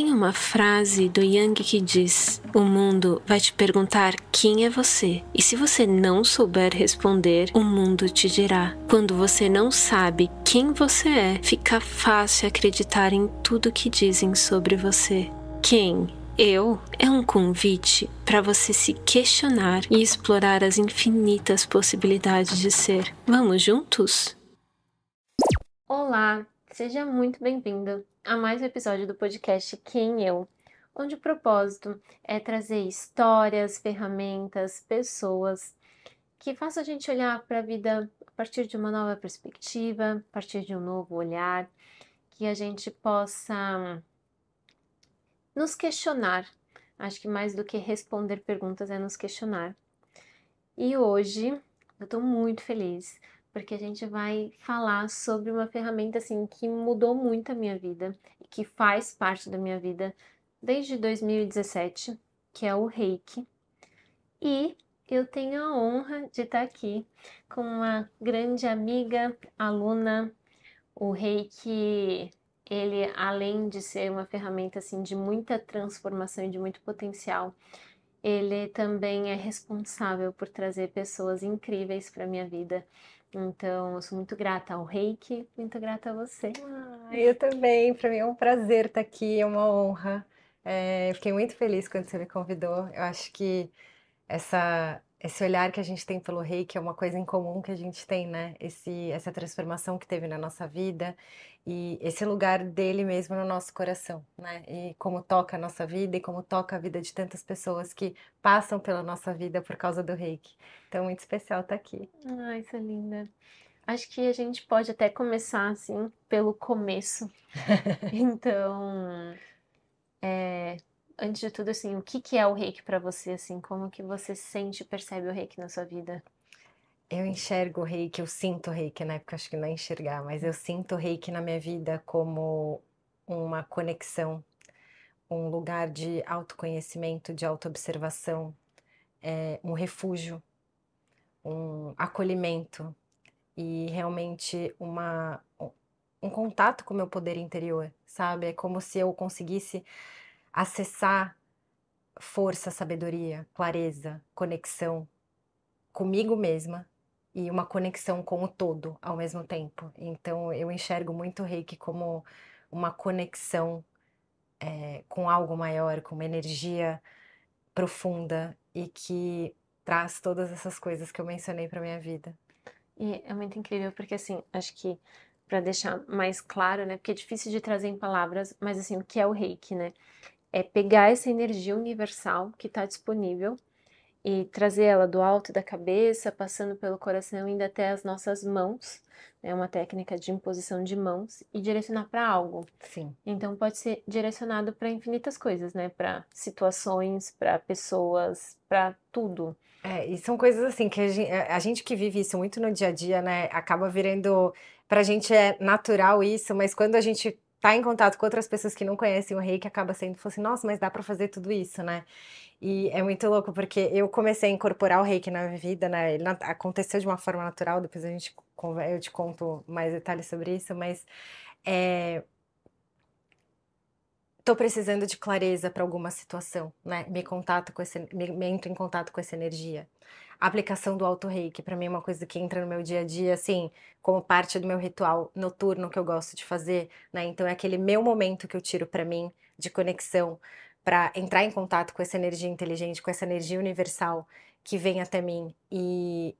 Tem uma frase do Yang que diz: O mundo vai te perguntar quem é você, e se você não souber responder, o mundo te dirá. Quando você não sabe quem você é, fica fácil acreditar em tudo que dizem sobre você. Quem eu é um convite para você se questionar e explorar as infinitas possibilidades de ser. Vamos juntos? Olá, Seja muito bem-vindo a mais um episódio do podcast Quem Eu, onde o propósito é trazer histórias, ferramentas, pessoas que façam a gente olhar para a vida a partir de uma nova perspectiva, a partir de um novo olhar, que a gente possa nos questionar. Acho que mais do que responder perguntas é nos questionar. E hoje eu estou muito feliz porque a gente vai falar sobre uma ferramenta assim que mudou muito a minha vida e que faz parte da minha vida desde 2017, que é o Reiki. E eu tenho a honra de estar aqui com uma grande amiga, aluna. O Reiki, ele além de ser uma ferramenta assim de muita transformação e de muito potencial, ele também é responsável por trazer pessoas incríveis para minha vida então, eu sou muito grata ao Reiki, muito grata a você. Ah, eu também, para mim é um prazer estar tá aqui, é uma honra. É, eu fiquei muito feliz quando você me convidou. Eu acho que essa esse olhar que a gente tem pelo rei, que é uma coisa em comum que a gente tem, né? Esse, essa transformação que teve na nossa vida e esse lugar dele mesmo no nosso coração, né? E como toca a nossa vida e como toca a vida de tantas pessoas que passam pela nossa vida por causa do reiki. Então, muito especial estar tá aqui. Ai, isso é linda. Acho que a gente pode até começar assim pelo começo. então, é, antes de tudo, assim, o que, que é o reiki para você, assim, como que você sente e percebe o reiki na sua vida? Eu enxergo o reiki, eu sinto o reiki, na né? época acho que não é enxergar, mas eu sinto o reiki na minha vida como uma conexão, um lugar de autoconhecimento, de autoobservação, é, um refúgio, um acolhimento e realmente uma, um contato com o meu poder interior, sabe? É como se eu conseguisse acessar força, sabedoria, clareza, conexão comigo mesma e uma conexão com o todo ao mesmo tempo. Então eu enxergo muito o reiki como uma conexão é, com algo maior, com uma energia profunda e que traz todas essas coisas que eu mencionei para minha vida. E é muito incrível porque assim, acho que para deixar mais claro, né? Porque é difícil de trazer em palavras, mas assim, o que é o reiki, né? é pegar essa energia universal que está disponível e trazer ela do alto da cabeça, passando pelo coração, indo até as nossas mãos. É né? uma técnica de imposição de mãos e direcionar para algo. Sim. Então pode ser direcionado para infinitas coisas, né? Para situações, para pessoas, para tudo. É, e são coisas assim que a gente, a gente que vive isso muito no dia a dia, né? Acaba virando para a gente é natural isso, mas quando a gente tá em contato com outras pessoas que não conhecem o reiki acaba sendo, assim, nossa, mas dá para fazer tudo isso, né? E é muito louco, porque eu comecei a incorporar o reiki na minha vida, né? Ele aconteceu de uma forma natural, depois a gente, eu te conto mais detalhes sobre isso, mas é, tô precisando de clareza para alguma situação, né? Me contato com esse, me, me entro em contato com essa energia a aplicação do auto reiki para mim é uma coisa que entra no meu dia a dia, assim, como parte do meu ritual noturno que eu gosto de fazer, né? Então é aquele meu momento que eu tiro para mim de conexão para entrar em contato com essa energia inteligente, com essa energia universal que vem até mim e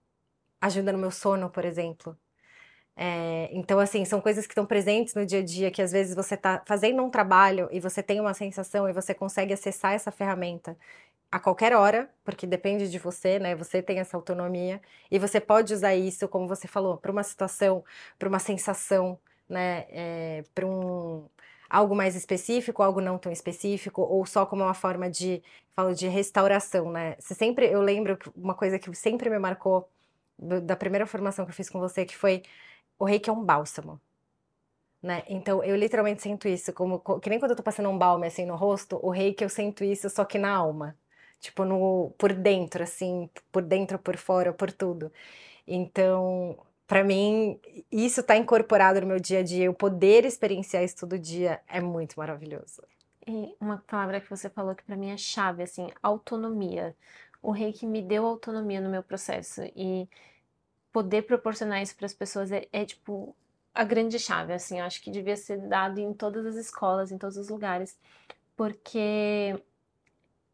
ajuda no meu sono, por exemplo. É, então, assim, são coisas que estão presentes no dia a dia, que às vezes você está fazendo um trabalho e você tem uma sensação e você consegue acessar essa ferramenta a qualquer hora, porque depende de você, né? Você tem essa autonomia e você pode usar isso, como você falou, para uma situação, para uma sensação, né? É, para um algo mais específico, algo não tão específico, ou só como uma forma de, falo de restauração, né? Você sempre, eu lembro uma coisa que sempre me marcou do, da primeira formação que eu fiz com você, que foi o reiki é um bálsamo. Né? Então eu literalmente sinto isso, como que nem quando eu tô passando um balme assim no rosto, o reiki eu sinto isso só que na alma tipo no por dentro assim, por dentro, por fora, por tudo. Então, para mim, isso está incorporado no meu dia a dia, o poder experienciar isso todo dia é muito maravilhoso. E uma palavra que você falou que para mim é chave assim, autonomia. O reiki me deu autonomia no meu processo e poder proporcionar isso para as pessoas é, é tipo a grande chave, assim, eu acho que devia ser dado em todas as escolas, em todos os lugares, porque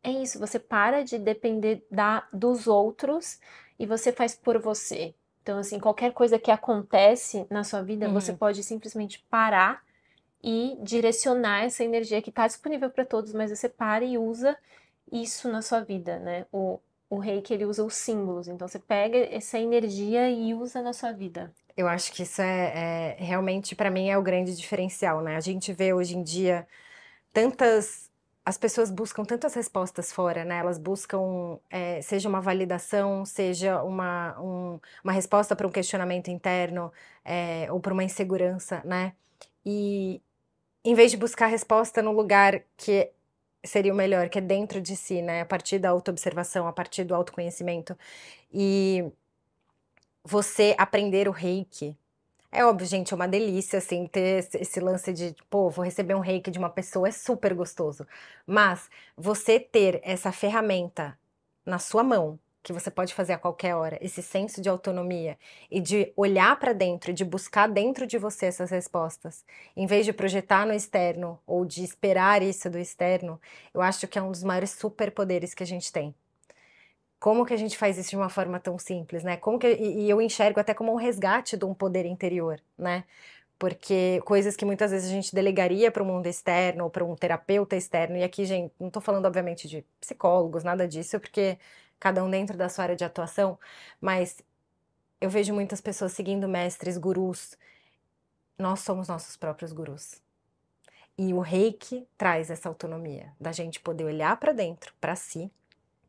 é isso, você para de depender da, dos outros e você faz por você. Então, assim, qualquer coisa que acontece na sua vida, uhum. você pode simplesmente parar e direcionar essa energia que está disponível para todos, mas você para e usa isso na sua vida, né? O, o que ele usa os símbolos, então você pega essa energia e usa na sua vida. Eu acho que isso é, é realmente, para mim, é o grande diferencial, né? A gente vê hoje em dia tantas as pessoas buscam tantas respostas fora, né? Elas buscam, é, seja uma validação, seja uma, um, uma resposta para um questionamento interno é, ou para uma insegurança, né? E em vez de buscar a resposta no lugar que seria o melhor, que é dentro de si, né? A partir da autoobservação, a partir do autoconhecimento. E você aprender o reiki, é óbvio, gente, é uma delícia, assim, ter esse lance de, pô, vou receber um reiki de uma pessoa, é super gostoso. Mas você ter essa ferramenta na sua mão, que você pode fazer a qualquer hora, esse senso de autonomia e de olhar para dentro, de buscar dentro de você essas respostas, em vez de projetar no externo ou de esperar isso do externo, eu acho que é um dos maiores superpoderes que a gente tem como que a gente faz isso de uma forma tão simples, né? Como que e, eu enxergo até como um resgate de um poder interior, né? Porque coisas que muitas vezes a gente delegaria para o mundo externo ou para um terapeuta externo, e aqui, gente, não estou falando, obviamente, de psicólogos, nada disso, porque cada um dentro da sua área de atuação, mas eu vejo muitas pessoas seguindo mestres, gurus. Nós somos nossos próprios gurus. E o reiki traz essa autonomia da gente poder olhar para dentro, para si,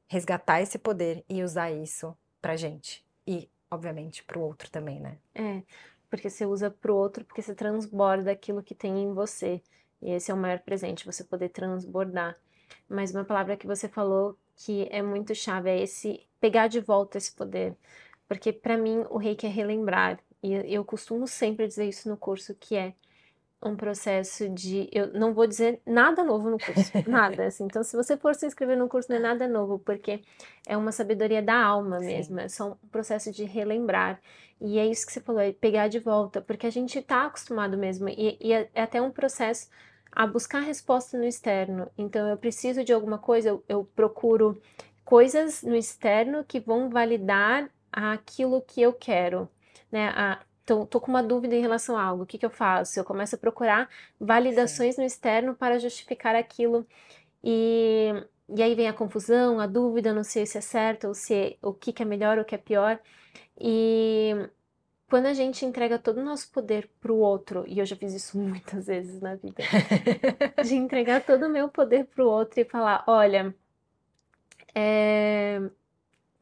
resgatar esse poder e usar isso pra gente. E, obviamente, pro outro também, né? É, porque você usa pro outro, porque você transborda aquilo que tem em você. E esse é o maior presente, você poder transbordar. Mas uma palavra que você falou que é muito chave é esse pegar de volta esse poder. Porque para mim o rei é relembrar. E eu costumo sempre dizer isso no curso que é um processo de. Eu não vou dizer nada novo no curso, nada. Assim. Então, se você for se inscrever no curso, não é nada novo, porque é uma sabedoria da alma Sim. mesmo, é só um processo de relembrar. E é isso que você falou, é pegar de volta, porque a gente está acostumado mesmo, e, e é, é até um processo a buscar resposta no externo. Então, eu preciso de alguma coisa, eu, eu procuro coisas no externo que vão validar aquilo que eu quero. Né, a, então, estou com uma dúvida em relação a algo, o que, que eu faço? Eu começo a procurar validações Sim. no externo para justificar aquilo. E, e aí vem a confusão, a dúvida, não sei se é certo, ou se é, o que, que é melhor, o que é pior. E quando a gente entrega todo o nosso poder para o outro, e eu já fiz isso muitas vezes na vida, de entregar todo o meu poder para o outro e falar: olha, é,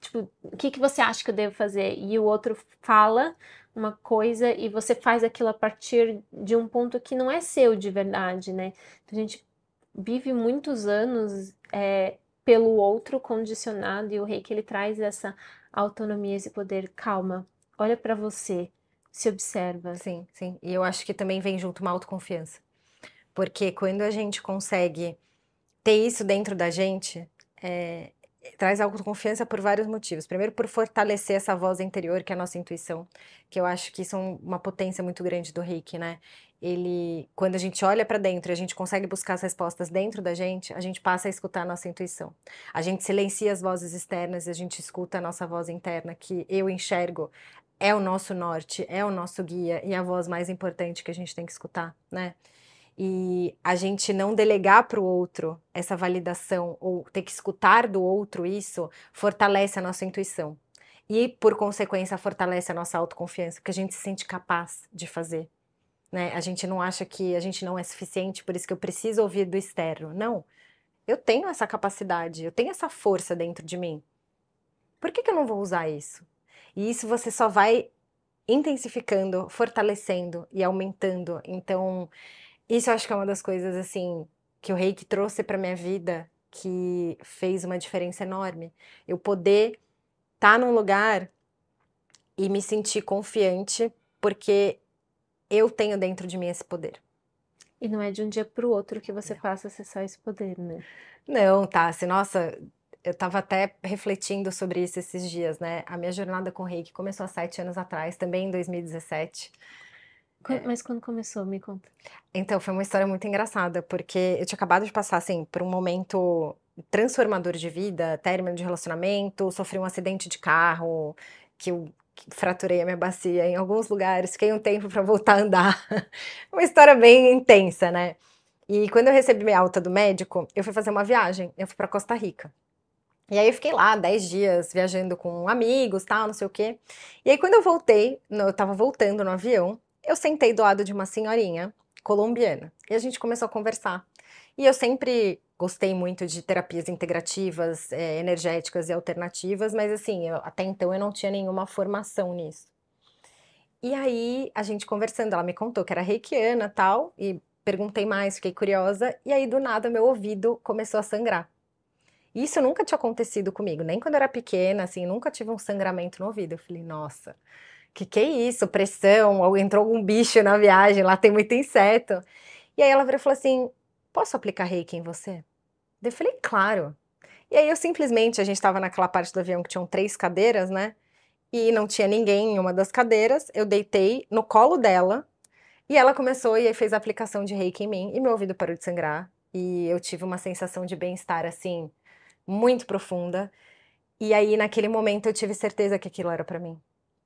tipo, o que, que você acha que eu devo fazer? E o outro fala uma coisa e você faz aquilo a partir de um ponto que não é seu de verdade, né? Então, a gente vive muitos anos é, pelo outro condicionado e o rei que ele traz essa autonomia, esse poder. Calma, olha para você, se observa. Sim, sim. E eu acho que também vem junto uma autoconfiança. Porque quando a gente consegue ter isso dentro da gente, é, traz autoconfiança por vários motivos. Primeiro, por fortalecer essa voz interior, que é a nossa intuição, que eu acho que isso é uma potência muito grande do Reiki, né? Ele, quando a gente olha para dentro e a gente consegue buscar as respostas dentro da gente, a gente passa a escutar a nossa intuição. A gente silencia as vozes externas e a gente escuta a nossa voz interna, que eu enxergo é o nosso norte, é o nosso guia e a voz mais importante que a gente tem que escutar, né? e a gente não delegar para o outro essa validação ou ter que escutar do outro isso fortalece a nossa intuição e por consequência fortalece a nossa autoconfiança porque a gente se sente capaz de fazer né a gente não acha que a gente não é suficiente por isso que eu preciso ouvir do externo não eu tenho essa capacidade eu tenho essa força dentro de mim por que, que eu não vou usar isso e isso você só vai intensificando fortalecendo e aumentando então isso eu acho que é uma das coisas, assim, que o reiki trouxe para minha vida que fez uma diferença enorme. Eu poder estar tá num lugar e me sentir confiante porque eu tenho dentro de mim esse poder. E não é de um dia para o outro que você não. passa a acessar esse poder, né? Não, tá. Se nossa, eu estava até refletindo sobre isso esses dias, né? A minha jornada com o Reiki começou há sete anos atrás, também em 2017. É. Mas quando começou, me conta. Então, foi uma história muito engraçada, porque eu tinha acabado de passar, assim, por um momento transformador de vida, término de relacionamento, sofri um acidente de carro, que eu fraturei a minha bacia em alguns lugares, fiquei um tempo para voltar a andar. uma história bem intensa, né? E quando eu recebi minha alta do médico, eu fui fazer uma viagem, eu fui para Costa Rica. E aí eu fiquei lá 10 dias viajando com amigos, tal, não sei o quê. E aí quando eu voltei, eu tava voltando no avião, eu sentei do lado de uma senhorinha colombiana e a gente começou a conversar. E eu sempre gostei muito de terapias integrativas, é, energéticas e alternativas, mas assim, eu, até então eu não tinha nenhuma formação nisso. E aí, a gente conversando, ela me contou que era reikiana tal, e perguntei mais, fiquei curiosa, e aí do nada meu ouvido começou a sangrar. Isso nunca tinha acontecido comigo, nem quando eu era pequena, assim, nunca tive um sangramento no ouvido. Eu falei, nossa, que que é isso, pressão, ou entrou algum bicho na viagem, lá tem muito inseto. E aí ela virou e falou assim, posso aplicar reiki em você? Eu falei, claro. E aí eu simplesmente, a gente estava naquela parte do avião que tinham três cadeiras, né? E não tinha ninguém em uma das cadeiras, eu deitei no colo dela, e ela começou e aí fez a aplicação de reiki em mim, e meu ouvido parou de sangrar, e eu tive uma sensação de bem-estar, assim, muito profunda. E aí, naquele momento, eu tive certeza que aquilo era para mim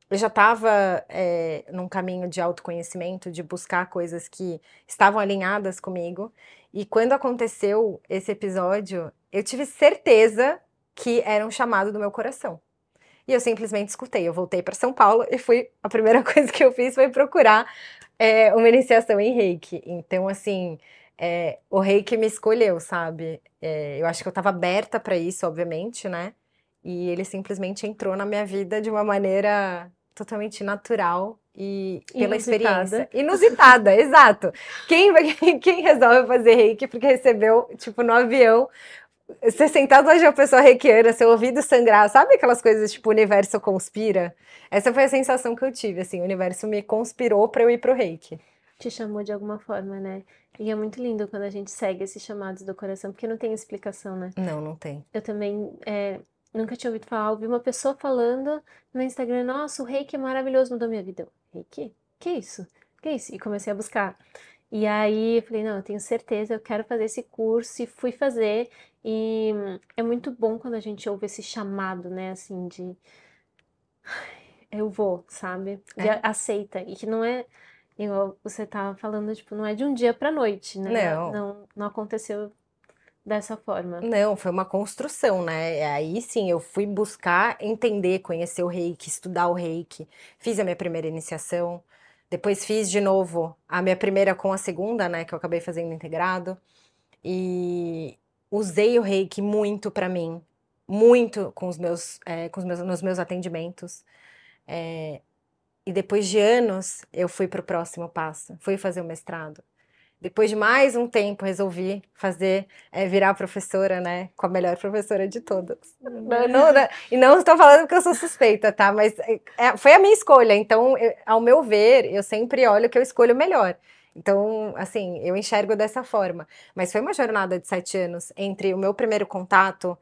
eu já estava é, eh, num caminho de autoconhecimento, de buscar coisas que estavam alinhadas comigo. E quando aconteceu esse episódio, eu tive certeza que era um chamado do meu coração. E eu simplesmente escutei. Eu voltei para São Paulo e fui. A primeira coisa que eu fiz foi procurar é, uma iniciação em reiki. Então, assim, é, o reiki me escolheu, sabe? É, eu acho que eu estava aberta para isso, obviamente, né? E ele simplesmente entrou na minha vida de uma maneira totalmente natural e pela inusitada. experiência. Inusitada, exato. Quem, quem resolve fazer reiki porque recebeu, tipo, no avião, você sentado hoje de uma pessoa reikiana, seu ouvido sangrar, sabe aquelas coisas tipo, o universo conspira? Essa foi a sensação que eu tive, assim, o universo me conspirou para eu ir pro reiki. Te chamou de alguma forma, né? E é muito lindo quando a gente segue esses chamados do coração, porque não tem explicação, né? Não, não tem. Eu também é, Nunca tinha ouvido falar, ouvi uma pessoa falando no Instagram, nossa, o reiki é maravilhoso, mudou minha vida. Eu, reiki? Que isso? Que isso? E comecei a buscar. E aí eu falei, não, eu tenho certeza, eu quero fazer esse curso e fui fazer. E hum, é muito bom quando a gente ouve esse chamado, né, assim, de eu vou, sabe? De é. aceita. E que não é, igual você tava falando, tipo, não é de um dia pra noite, né? Não. Não, não aconteceu dessa forma. Não, foi uma construção, né? É, aí sim, eu fui buscar entender, conhecer o reiki, estudar o reiki. Fiz a minha primeira iniciação, depois fiz de novo a minha primeira com a segunda, né? Que eu acabei fazendo integrado. E usei o reiki muito para mim, muito com os meus, é, com os meus, nos meus atendimentos. É, e depois de anos, eu fui para o próximo passo, fui fazer o mestrado. Depois de mais um tempo, resolvi fazer, é, virar professora, né? Com a melhor professora de todas. Não, uhum. não, não, e não estou falando que eu sou suspeita, tá? Mas eh, é, foi a minha escolha. Então, eu, ao meu ver, eu sempre olho que eu escolho melhor. Então, assim, eu enxergo dessa forma. Mas foi uma jornada de sete anos entre o meu primeiro contato,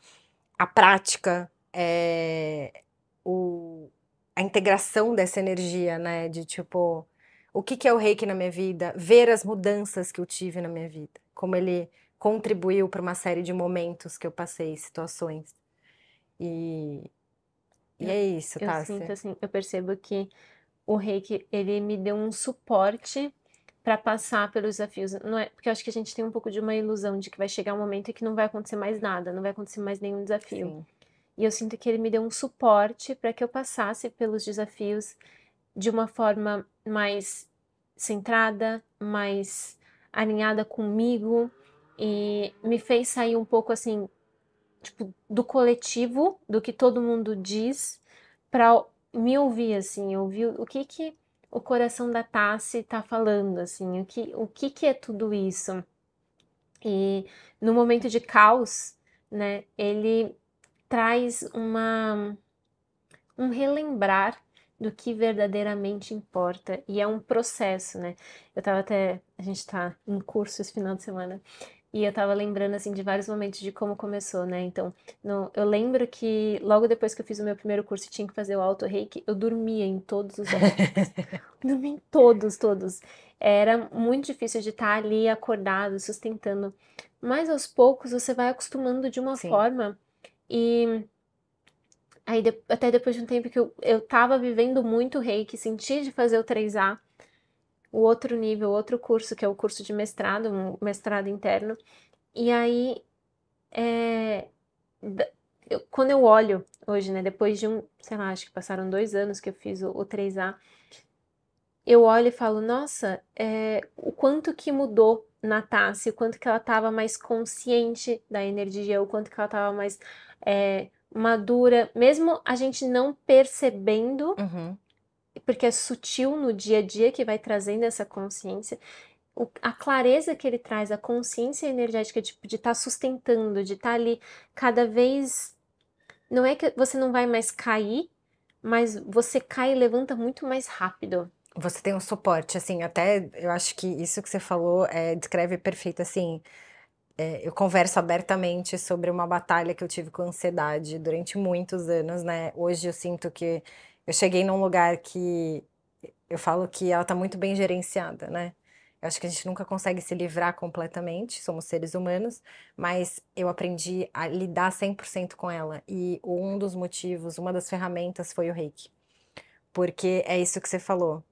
a prática, é, o, a integração dessa energia, né? De tipo o que, que é o reiki na minha vida, ver as mudanças que eu tive na minha vida, como ele contribuiu para uma série de momentos que eu passei, situações. E, e eu, é isso, tá? Eu sinto assim, eu percebo que o reiki, ele me deu um suporte para passar pelos desafios. Não é, porque eu acho que a gente tem um pouco de uma ilusão de que vai chegar um momento em que não vai acontecer mais nada, não vai acontecer mais nenhum desafio. Sim. E eu sinto que ele me deu um suporte para que eu passasse pelos desafios de uma forma mais centrada, mais alinhada comigo e me fez sair um pouco assim, tipo, do coletivo, do que todo mundo diz, para me ouvir assim, ouvir o que que o coração da Tassi está falando, assim, o que, o que que é tudo isso? E no momento de caos, né, ele traz uma um relembrar do que verdadeiramente importa. E é um processo, né? Eu tava até. A gente tá em curso esse final de semana. E eu tava lembrando, assim, de vários momentos de como começou, né? Então, no, eu lembro que logo depois que eu fiz o meu primeiro curso e tinha que fazer o auto-reiki, eu dormia em todos os autos. dormia em todos, todos. Era muito difícil de estar tá ali acordado, sustentando. Mas aos poucos você vai acostumando de uma Sim. forma. E Aí de, até depois de um tempo que eu, eu tava vivendo muito reiki, senti de fazer o 3A, o outro nível, outro curso, que é o curso de mestrado, um mestrado interno. E aí, é, eu, quando eu olho hoje, né, depois de um, sei lá, acho que passaram dois anos que eu fiz o, o 3A, eu olho e falo, nossa, é, o quanto que mudou na Tassi, o quanto que ela estava mais consciente da energia, o quanto que ela estava mais é, madura, mesmo a gente não percebendo, uhum. porque é sutil no dia a dia que vai trazendo essa consciência. O, a clareza que ele traz, a consciência energética de estar tá sustentando, de estar tá ali cada vez. Não é que você não vai mais cair, mas você cai e levanta muito mais rápido. Você tem um suporte, assim, até eu acho que isso que você falou é, descreve perfeito, assim é, eu converso abertamente sobre uma batalha que eu tive com ansiedade durante muitos anos, né? Hoje eu sinto que eu cheguei num lugar que eu falo que ela está muito bem gerenciada, né? Eu acho que a gente nunca consegue se livrar completamente, somos seres humanos, mas eu aprendi a lidar 100% com ela. E um dos motivos, uma das ferramentas foi o reiki. Porque é isso que você falou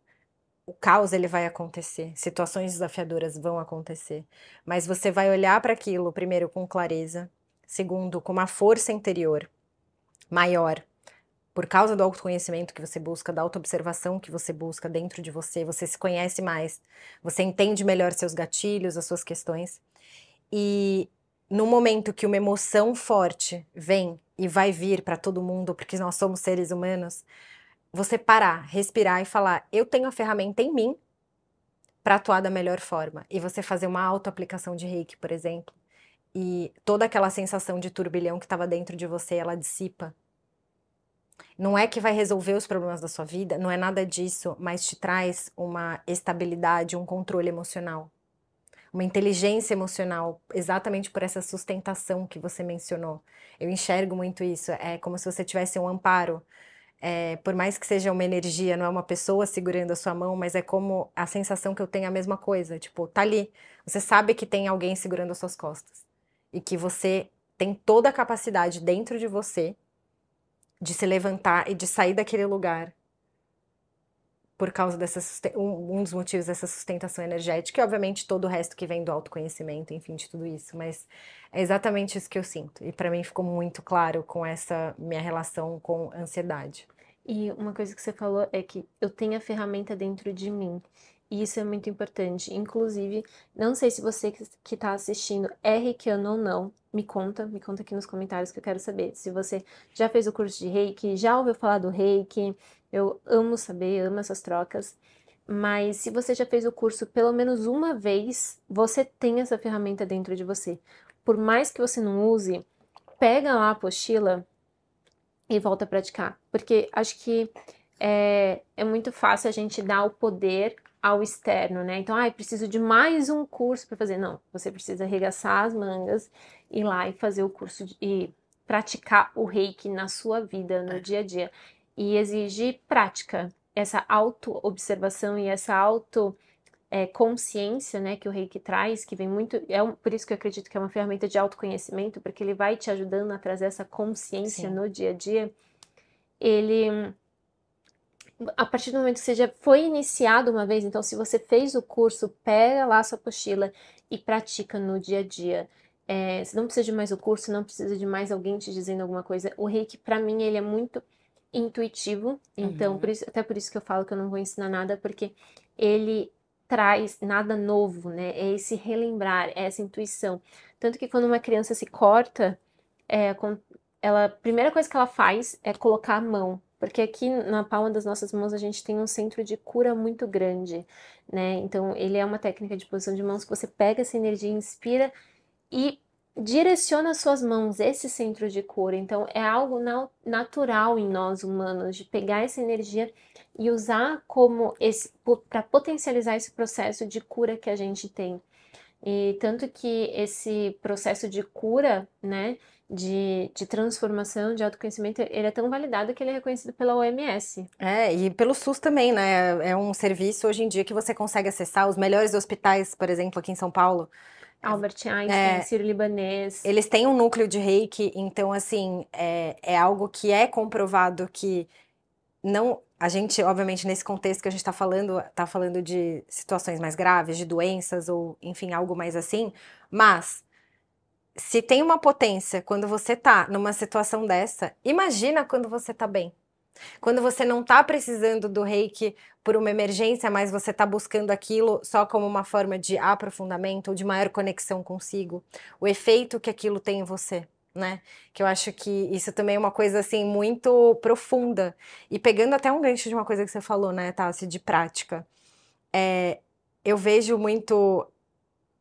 o caos ele vai acontecer, situações desafiadoras vão acontecer, mas você vai olhar para aquilo primeiro com clareza, segundo com uma força interior maior, por causa do autoconhecimento que você busca, da autoobservação que você busca dentro de você, você se conhece mais, você entende melhor seus gatilhos, as suas questões. E no momento que uma emoção forte vem e vai vir para todo mundo, porque nós somos seres humanos, você parar, respirar e falar: eu tenho a ferramenta em mim para atuar da melhor forma. E você fazer uma auto-aplicação de reiki, por exemplo. E toda aquela sensação de turbilhão que estava dentro de você, ela dissipa. Não é que vai resolver os problemas da sua vida, não é nada disso, mas te traz uma estabilidade, um controle emocional, uma inteligência emocional, exatamente por essa sustentação que você mencionou. Eu enxergo muito isso, é como se você tivesse um amparo é, por mais que seja uma energia, não é uma pessoa segurando a sua mão, mas é como a sensação que eu tenho é a mesma coisa. Tipo, tá ali. Você sabe que tem alguém segurando as suas costas. E que você tem toda a capacidade dentro de você de se levantar e de sair daquele lugar por causa dessa um, um dos motivos dessa sustentação energética e obviamente todo o resto que vem do autoconhecimento, enfim, de tudo isso, mas é exatamente isso que eu sinto e para mim ficou muito claro com essa minha relação com ansiedade. E uma coisa que você falou é que eu tenho a ferramenta dentro de mim. E isso é muito importante. Inclusive, não sei se você que está assistindo é reikiano ou não. Me conta, me conta aqui nos comentários que eu quero saber. Se você já fez o curso de reiki, já ouviu falar do reiki, eu amo saber, amo essas trocas. Mas se você já fez o curso pelo menos uma vez, você tem essa ferramenta dentro de você. Por mais que você não use, pega lá a apostila e volta a praticar. Porque acho que é, é muito fácil a gente dar o poder ao externo, né? Então, ah, preciso de mais um curso para fazer. Não, você precisa arregaçar as mangas, ir lá e fazer o curso de, e praticar o reiki na sua vida, no é. dia a dia e exige prática. Essa auto-observação e essa auto é, consciência, né, que o reiki traz, que vem muito, é um, por isso que eu acredito que é uma ferramenta de autoconhecimento, porque ele vai te ajudando a trazer essa consciência Sim. no dia a dia. Ele a partir do momento que você já foi iniciado uma vez, então se você fez o curso, pega lá sua pochila e pratica no dia a dia. É, você não precisa de mais o curso, não precisa de mais alguém te dizendo alguma coisa. O reiki, para mim, ele é muito intuitivo, então uhum. por isso, até por isso que eu falo que eu não vou ensinar nada, porque ele traz nada novo, né? É esse relembrar, é essa intuição. Tanto que quando uma criança se corta, é, ela, a primeira coisa que ela faz é colocar a mão, porque aqui na palma das nossas mãos a gente tem um centro de cura muito grande, né? Então ele é uma técnica de posição de mãos que você pega essa energia, inspira e direciona suas mãos esse centro de cura. Então, é algo natural em nós humanos de pegar essa energia e usar como para potencializar esse processo de cura que a gente tem. E tanto que esse processo de cura, né, de, de transformação, de autoconhecimento, ele é tão validado que ele é reconhecido pela OMS. É, e pelo SUS também, né? É um serviço hoje em dia que você consegue acessar os melhores hospitais, por exemplo, aqui em São Paulo Albert Einstein, é, Sírio-Libanês. Eles têm um núcleo de reiki, então, assim, é, é algo que é comprovado que não... A gente, obviamente, nesse contexto que a gente está falando, está falando de situações mais graves, de doenças ou, enfim, algo mais assim. Mas, se tem uma potência quando você está numa situação dessa, imagina quando você está bem. Quando você não está precisando do reiki por uma emergência, mas você está buscando aquilo só como uma forma de aprofundamento ou de maior conexão consigo, o efeito que aquilo tem em você. Né? Que eu acho que isso também é uma coisa assim muito profunda. E pegando até um gancho de uma coisa que você falou, né, Tassi, de prática. É, eu vejo muito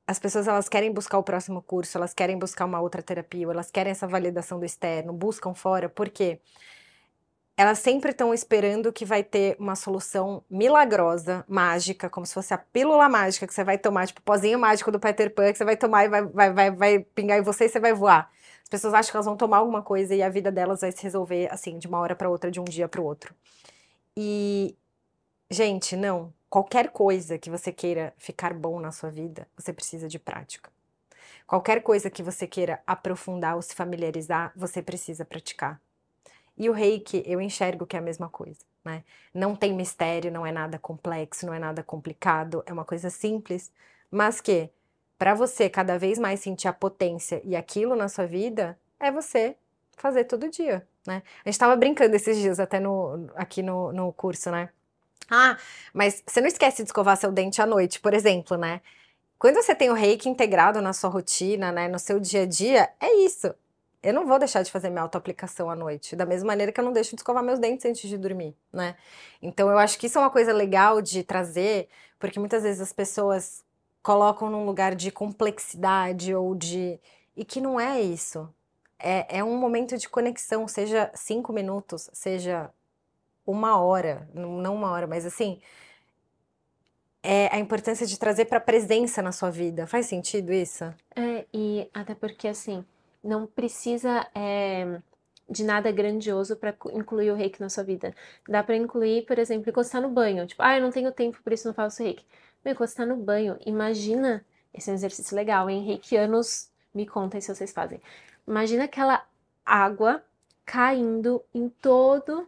as pessoas elas querem buscar o próximo curso, elas querem buscar uma outra terapia, elas querem essa validação do externo, buscam fora, por quê? Porque elas sempre estão esperando que vai ter uma solução milagrosa, mágica, como se fosse a pílula mágica que você vai tomar, tipo o pozinho mágico do Peter Pan, que você vai tomar e vai, vai, vai, vai pingar em você e você vai voar. As pessoas acham que elas vão tomar alguma coisa e a vida delas vai se resolver assim, de uma hora para outra, de um dia para o outro. E, gente, não. Qualquer coisa que você queira ficar bom na sua vida, você precisa de prática. Qualquer coisa que você queira aprofundar ou se familiarizar, você precisa praticar. E o reiki, eu enxergo que é a mesma coisa, né? Não tem mistério, não é nada complexo, não é nada complicado, é uma coisa simples, mas que para você cada vez mais sentir a potência e aquilo na sua vida, é você fazer todo dia, né? A gente estava brincando esses dias até no, aqui no, no curso, né? Ah, mas você não esquece de escovar seu dente à noite, por exemplo, né? Quando você tem o reiki integrado na sua rotina, né, no seu dia a dia, é isso eu não vou deixar de fazer minha autoaplicação à noite, da mesma maneira que eu não deixo de escovar meus dentes antes de dormir, né? Então eu acho que isso é uma coisa legal de trazer, porque muitas vezes as pessoas colocam num lugar de complexidade ou de. e que não é isso. É, é um momento de conexão, seja cinco minutos, seja uma hora, não uma hora, mas assim. É a importância de trazer para presença na sua vida. Faz sentido isso? É, e até porque assim, não precisa é, de nada grandioso para incluir o reiki na sua vida. Dá para incluir, por exemplo, encostar no banho. Tipo, ah, eu não tenho tempo, por isso não faço reiki. Meu, encostar no banho. Imagina, esse é um exercício legal, hein? Reikianos, me contem se vocês fazem. Imagina aquela água caindo em todo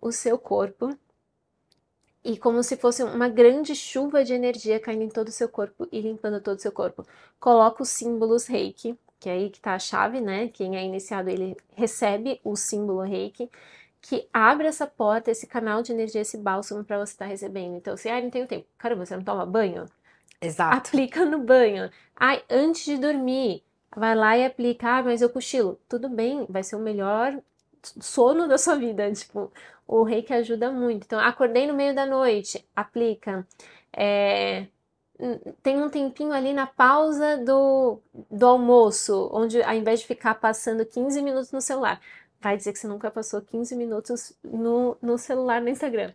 o seu corpo e como se fosse uma grande chuva de energia caindo em todo o seu corpo e limpando todo o seu corpo. Coloca os símbolos reiki que é aí que está a chave, né? Quem é iniciado, ele recebe o símbolo reiki, que abre essa porta, esse canal de energia, esse bálsamo para você estar tá recebendo. Então, se, ah, não tenho tempo. Caramba, você não toma banho? Exato. Aplica no banho. Ai, antes de dormir, vai lá e aplica. Ah, mas eu cochilo. Tudo bem, vai ser o melhor sono da sua vida. Tipo, o reiki ajuda muito. Então, acordei no meio da noite, aplica. É, tem um tempinho ali na pausa do, do almoço, onde ao invés de ficar passando 15 minutos no celular, vai dizer que você nunca passou 15 minutos no, no celular no Instagram.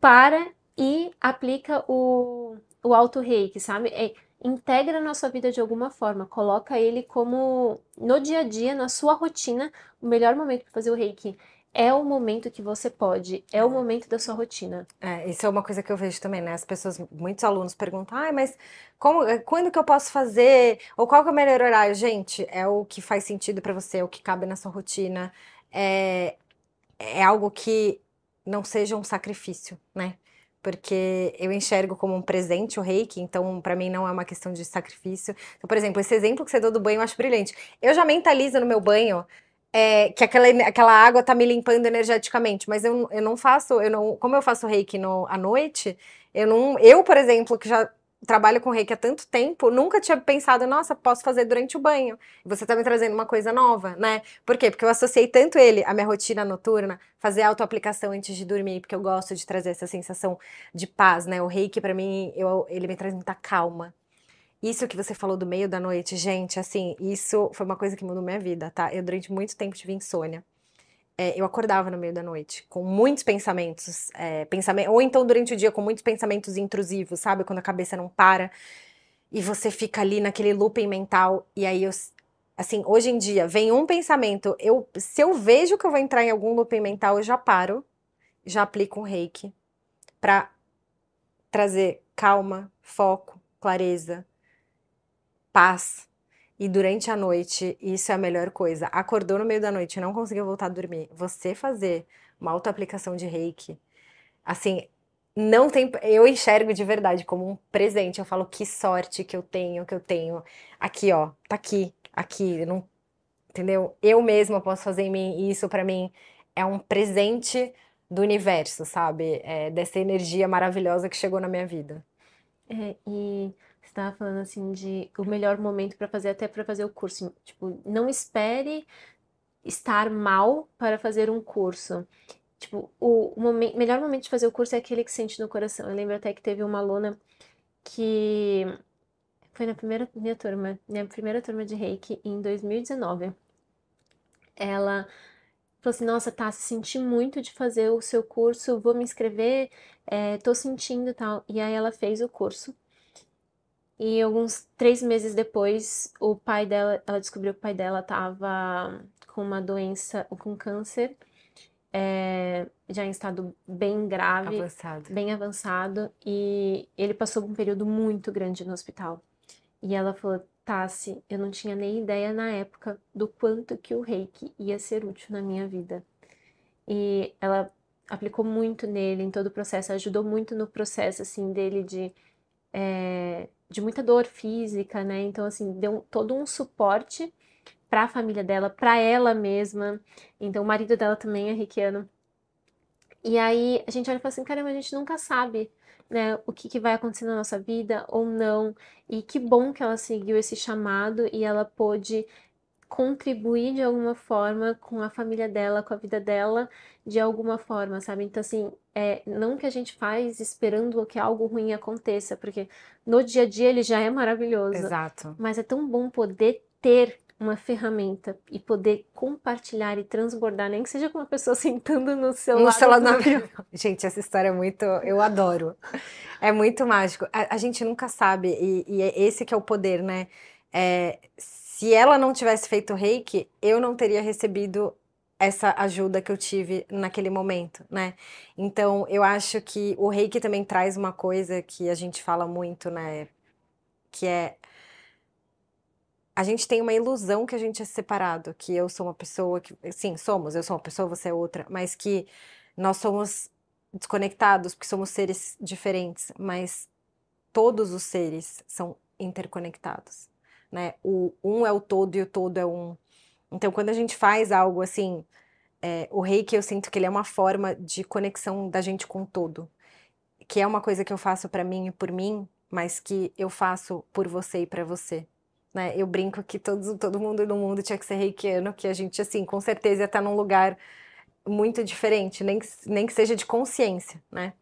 Para e aplica o, o auto-reiki, sabe? É, integra na sua vida de alguma forma, coloca ele como no dia a dia, na sua rotina, o melhor momento para fazer o reiki é o momento que você pode, é o momento da sua rotina. É, isso é uma coisa que eu vejo também, né? As pessoas, muitos alunos perguntam, ah, mas como, eh, quando que eu posso fazer? Ou qual que é o melhor horário? Gente, é o que faz sentido para você, é o que cabe na sua rotina. É, é algo que não seja um sacrifício, né? porque eu enxergo como um presente o reiki, então para mim não é uma questão de sacrifício. Então, por exemplo, esse exemplo que você deu do banho eu acho brilhante. Eu já mentalizo no meu banho é, que aquela, aquela água tá me limpando energeticamente, mas eu, eu não faço, eu não, como eu faço reiki no, à noite, eu não, eu, por exemplo, que já trabalho com reiki há tanto tempo, nunca tinha pensado, nossa, posso fazer durante o banho. Você tá me trazendo uma coisa nova, né? Por quê? Porque eu associei tanto ele à minha rotina noturna, fazer autoaplicação antes de dormir, porque eu gosto de trazer essa sensação de paz, né? O reiki para mim, eu, ele me traz muita calma. Isso que você falou do meio da noite, gente, assim, isso foi uma coisa que mudou minha vida, tá? Eu durante muito tempo tive insônia. É, eu acordava no meio da noite com muitos pensamentos, é, pensamento, ou então durante o dia com muitos pensamentos intrusivos, sabe? Quando a cabeça não para e você fica ali naquele looping mental. E aí eu, assim, hoje em dia vem um pensamento, eu, se eu vejo que eu vou entrar em algum looping mental, eu já paro, já aplico um reiki para trazer calma, foco, clareza, paz. E durante a noite, isso é a melhor coisa. Acordou no meio da noite e não conseguiu voltar a dormir. Você fazer uma auto-aplicação de reiki, assim, não tem. Eu enxergo de verdade como um presente. Eu falo, que sorte que eu tenho, que eu tenho. Aqui, ó, tá aqui, aqui. Não, entendeu? Eu mesma posso fazer em mim. E isso para mim é um presente do universo, sabe? É, dessa energia maravilhosa que chegou na minha vida. É, e você falando assim de o melhor momento para fazer até para fazer o curso, assim, tipo, não espere estar mal para fazer um curso. Tipo, o, o momen melhor momento de fazer o curso é aquele que sente no coração. Eu lembro até que teve uma aluna que foi na primeira minha turma, minha primeira turma de Reiki em 2019. Ela falou assim: Nossa, tá, senti muito de fazer o seu curso, vou me inscrever, é, tô sentindo tal. E aí ela fez o curso. E alguns três meses depois, o pai dela, ela descobriu que o pai dela estava com uma doença, com câncer, é, já em estado bem grave, avançado. bem avançado, e ele passou um período muito grande no hospital. E ela falou, Tassi, eu não tinha nem ideia na época do quanto que o reiki ia ser útil na minha vida. E ela aplicou muito nele, em todo o processo, ajudou muito no processo, assim, dele de... É, de muita dor física, né? Então, assim, deu todo um suporte para a família dela, para ela mesma. Então, o marido dela também é riquiano. E aí a gente olha e fala assim: caramba, a gente nunca sabe né, o que, que, vai acontecer na nossa vida ou não. E que bom que ela seguiu esse chamado e ela pôde contribuir de alguma forma com a família dela, com a vida dela, de alguma forma, sabe? Então, assim, é, não que a gente faz esperando que algo ruim aconteça, porque no dia a dia ele já é maravilhoso. Exato. Mas é tão bom poder ter uma ferramenta e poder compartilhar e transbordar, nem que seja com uma pessoa sentando no seu no lado. Celular do avião. Gente, essa história é muito. Eu adoro. É muito mágico. A, a gente nunca sabe, e, e, é esse que é o poder, né? É, se ela não tivesse feito reiki, eu não teria recebido essa ajuda que eu tive naquele momento, né? Então, eu acho que o reiki também traz uma coisa que a gente fala muito, né? Que é a gente tem uma ilusão que a gente é separado, que eu sou uma pessoa que, sim, somos, eu sou uma pessoa, você é outra, mas que nós somos desconectados, porque somos seres diferentes, mas todos os seres são interconectados né? O um é o todo e o todo é um. Então, quando a gente faz algo assim, é, o reiki eu sinto que ele é uma forma de conexão da gente com o todo, que é uma coisa que eu faço para mim e por mim, mas que eu faço por você e para você. Né? Eu brinco que todos, todo mundo no mundo tinha que ser reikiano, que a gente, assim, com certeza ia estar tá num lugar muito diferente, nem que, nem que seja de consciência, né?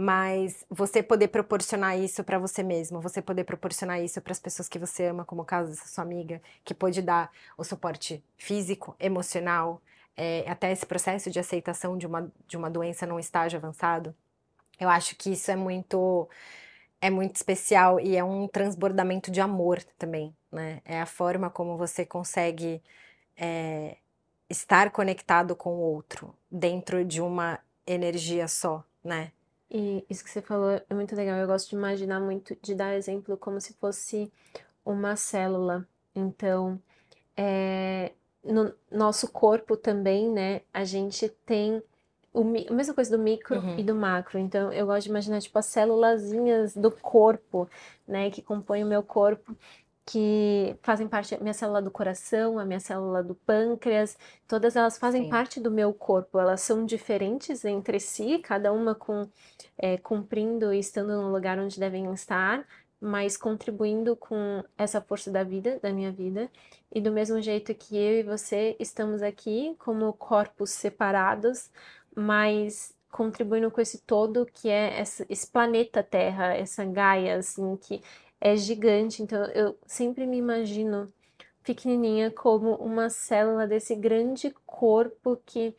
mas você poder proporcionar isso para você mesmo, você poder proporcionar isso para as pessoas que você ama, como o caso dessa sua amiga, que pode dar o suporte físico, emocional, é, até esse processo de aceitação de uma, de uma doença num estágio avançado. Eu acho que isso é muito é muito especial e é um transbordamento de amor também, né? É a forma como você consegue é, estar conectado com o outro dentro de uma energia só, né? E isso que você falou é muito legal. Eu gosto de imaginar muito, de dar exemplo como se fosse uma célula. Então, é, no nosso corpo também, né? A gente tem o, a mesma coisa do micro uhum. e do macro. Então, eu gosto de imaginar, tipo, as célulazinhas do corpo, né? Que compõem o meu corpo que fazem parte, minha célula do coração, a minha célula do pâncreas, todas elas fazem Sim. parte do meu corpo, elas são diferentes entre si, cada uma com, é, cumprindo e estando no lugar onde devem estar, mas contribuindo com essa força da vida, da minha vida. E do mesmo jeito que eu e você estamos aqui como corpos separados, mas contribuindo com esse todo que é esse planeta Terra, essa Gaia, assim, que é gigante, então eu sempre me imagino pequenininha como uma célula desse grande corpo que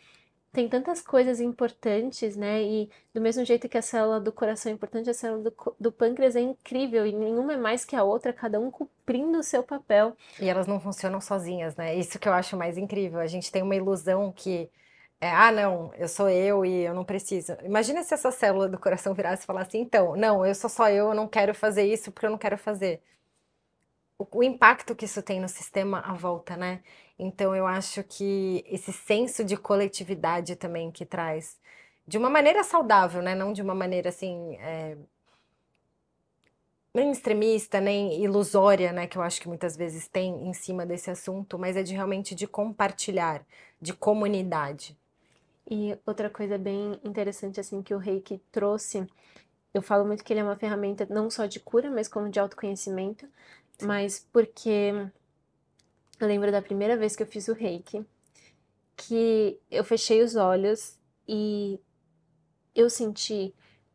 tem tantas coisas importantes, né? E do mesmo jeito que a célula do coração é importante, a célula do, do pâncreas é incrível e nenhuma é mais que a outra, cada um cumprindo o seu papel. E elas não funcionam sozinhas, né? Isso que eu acho mais incrível. A gente tem uma ilusão que é, ah, não, eu sou eu e eu não preciso. Imagina se essa célula do coração virasse e falasse, então, não, eu sou só eu, eu não quero fazer isso porque eu não quero fazer. O, o impacto que isso tem no sistema à volta, né? Então, eu acho que esse senso de coletividade também que traz, de uma maneira saudável, né? Não de uma maneira assim. É, nem extremista, nem ilusória, né, que eu acho que muitas vezes tem em cima desse assunto, mas é de realmente de compartilhar, de comunidade. E outra coisa bem interessante assim que o Reiki trouxe, eu falo muito que ele é uma ferramenta não só de cura, mas como de autoconhecimento, Sim. mas porque eu lembro da primeira vez que eu fiz o Reiki, que eu fechei os olhos e eu senti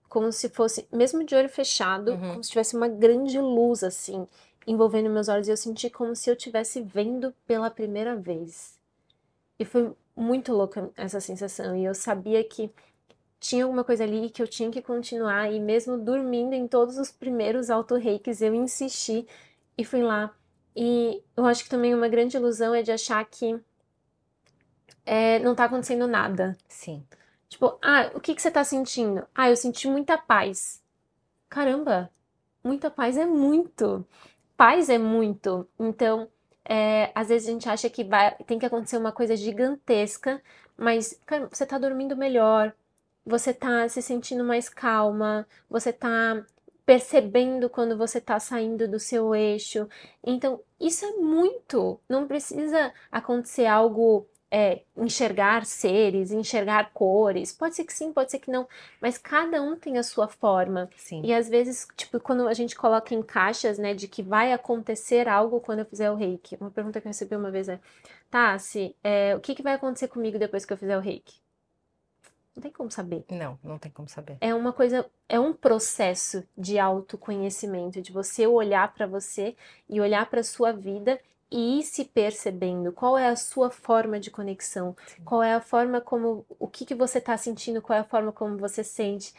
como se fosse, mesmo de olho fechado, uhum. como se tivesse uma grande luz assim envolvendo meus olhos e eu senti como se eu estivesse vendo pela primeira vez. E foi muito louca essa sensação e eu sabia que tinha alguma coisa ali que eu tinha que continuar e mesmo dormindo em todos os primeiros auto eu insisti e fui lá. E eu acho que também uma grande ilusão é de achar que é, não tá acontecendo nada. Sim. Tipo, ah, o que, que você tá sentindo? Ah, eu senti muita paz. Caramba, muita paz é muito. Paz é muito. Então, é, às vezes a gente acha que vai, tem que acontecer uma coisa gigantesca, mas cara, você tá dormindo melhor, você tá se sentindo mais calma, você tá percebendo quando você tá saindo do seu eixo. Então, isso é muito. Não precisa acontecer algo é, enxergar seres, enxergar cores. Pode ser que sim, pode ser que não, mas cada um tem a sua forma. Sim. E às vezes, tipo, quando a gente coloca em caixas, né, de que vai acontecer algo quando eu fizer o reiki. Uma pergunta que eu recebi uma vez é: tá, se, é, o que, que vai acontecer comigo depois que eu fizer o reiki? Não tem como saber. Não, não tem como saber. É uma coisa, é um processo de autoconhecimento, de você olhar para você e olhar para sua vida e ir se percebendo qual é a sua forma de conexão, qual é a forma como o que, que você está sentindo, qual é a forma como você sente.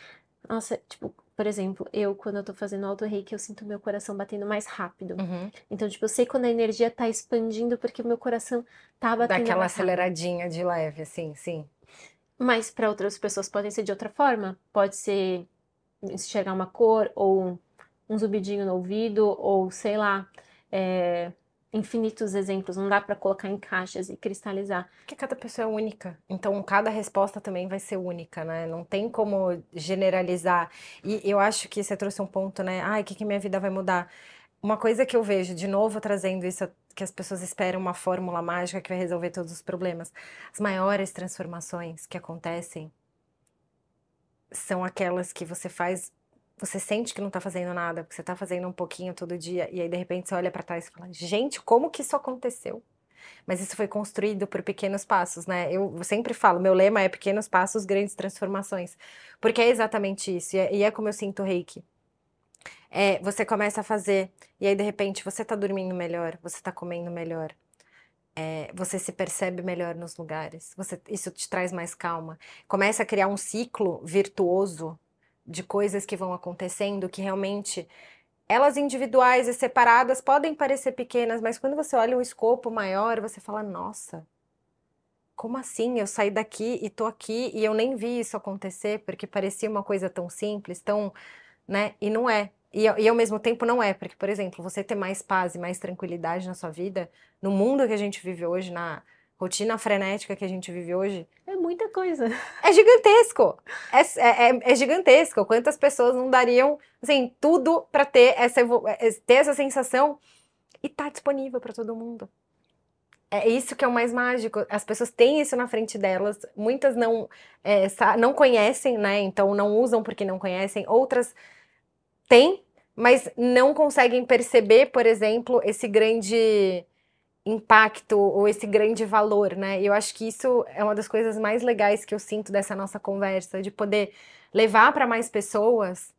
Nossa, tipo, por exemplo, eu quando eu tô fazendo auto reiki, eu sinto meu coração batendo mais rápido. Uhum. Então, tipo, eu sei quando a energia tá expandindo porque meu coração tá batendo. Daquela mais aceleradinha de leve, assim, sim. Mas para outras pessoas podem ser de outra forma. Pode ser enxergar uma cor ou um zumbidinho no ouvido ou sei lá, é, infinitos exemplos, não dá para colocar em caixas e cristalizar. Porque cada pessoa é única, então cada resposta também vai ser única, né? Não tem como generalizar. E eu acho que você trouxe um ponto, né? Ai, o que, que minha vida vai mudar? Uma coisa que eu vejo, de novo trazendo isso, que as pessoas esperam uma fórmula mágica que vai resolver todos os problemas. As maiores transformações que acontecem são aquelas que você faz você sente que não tá fazendo nada, porque você tá fazendo um pouquinho todo dia, e aí de repente você olha para trás e fala: gente, como que isso aconteceu? Mas isso foi construído por pequenos passos, né? Eu sempre falo, meu lema é pequenos passos, grandes transformações. Porque é exatamente isso, e é, e é como eu sinto o reiki. É, você começa a fazer, e aí de repente você tá dormindo melhor, você tá comendo melhor, é, você se percebe melhor nos lugares, você, isso te traz mais calma. Começa a criar um ciclo virtuoso de coisas que vão acontecendo que realmente elas individuais e separadas podem parecer pequenas, mas quando você olha um escopo maior, você fala: nossa, como assim? Eu saí daqui e tô aqui e eu nem vi isso acontecer porque parecia uma coisa tão simples, tão. né? E não é. E, e ao mesmo tempo não é, porque, por exemplo, você ter mais paz e mais tranquilidade na sua vida, no mundo que a gente vive hoje, na rotina frenética que a gente vive hoje. É muita coisa. É gigantesco. É, é, é, é gigantesco. Quantas pessoas não dariam, assim, tudo para ter essa, é, é, ter essa sensação e tá disponível para todo mundo. É isso que é o mais mágico. As pessoas têm isso na frente delas. Muitas não, é, não conhecem, né? Então não usam porque não conhecem. Outras têm, mas não conseguem perceber, por exemplo, esse grande impacto ou esse grande valor, né? E eu acho que isso é uma das coisas mais legais que eu sinto dessa nossa conversa, de poder levar para mais pessoas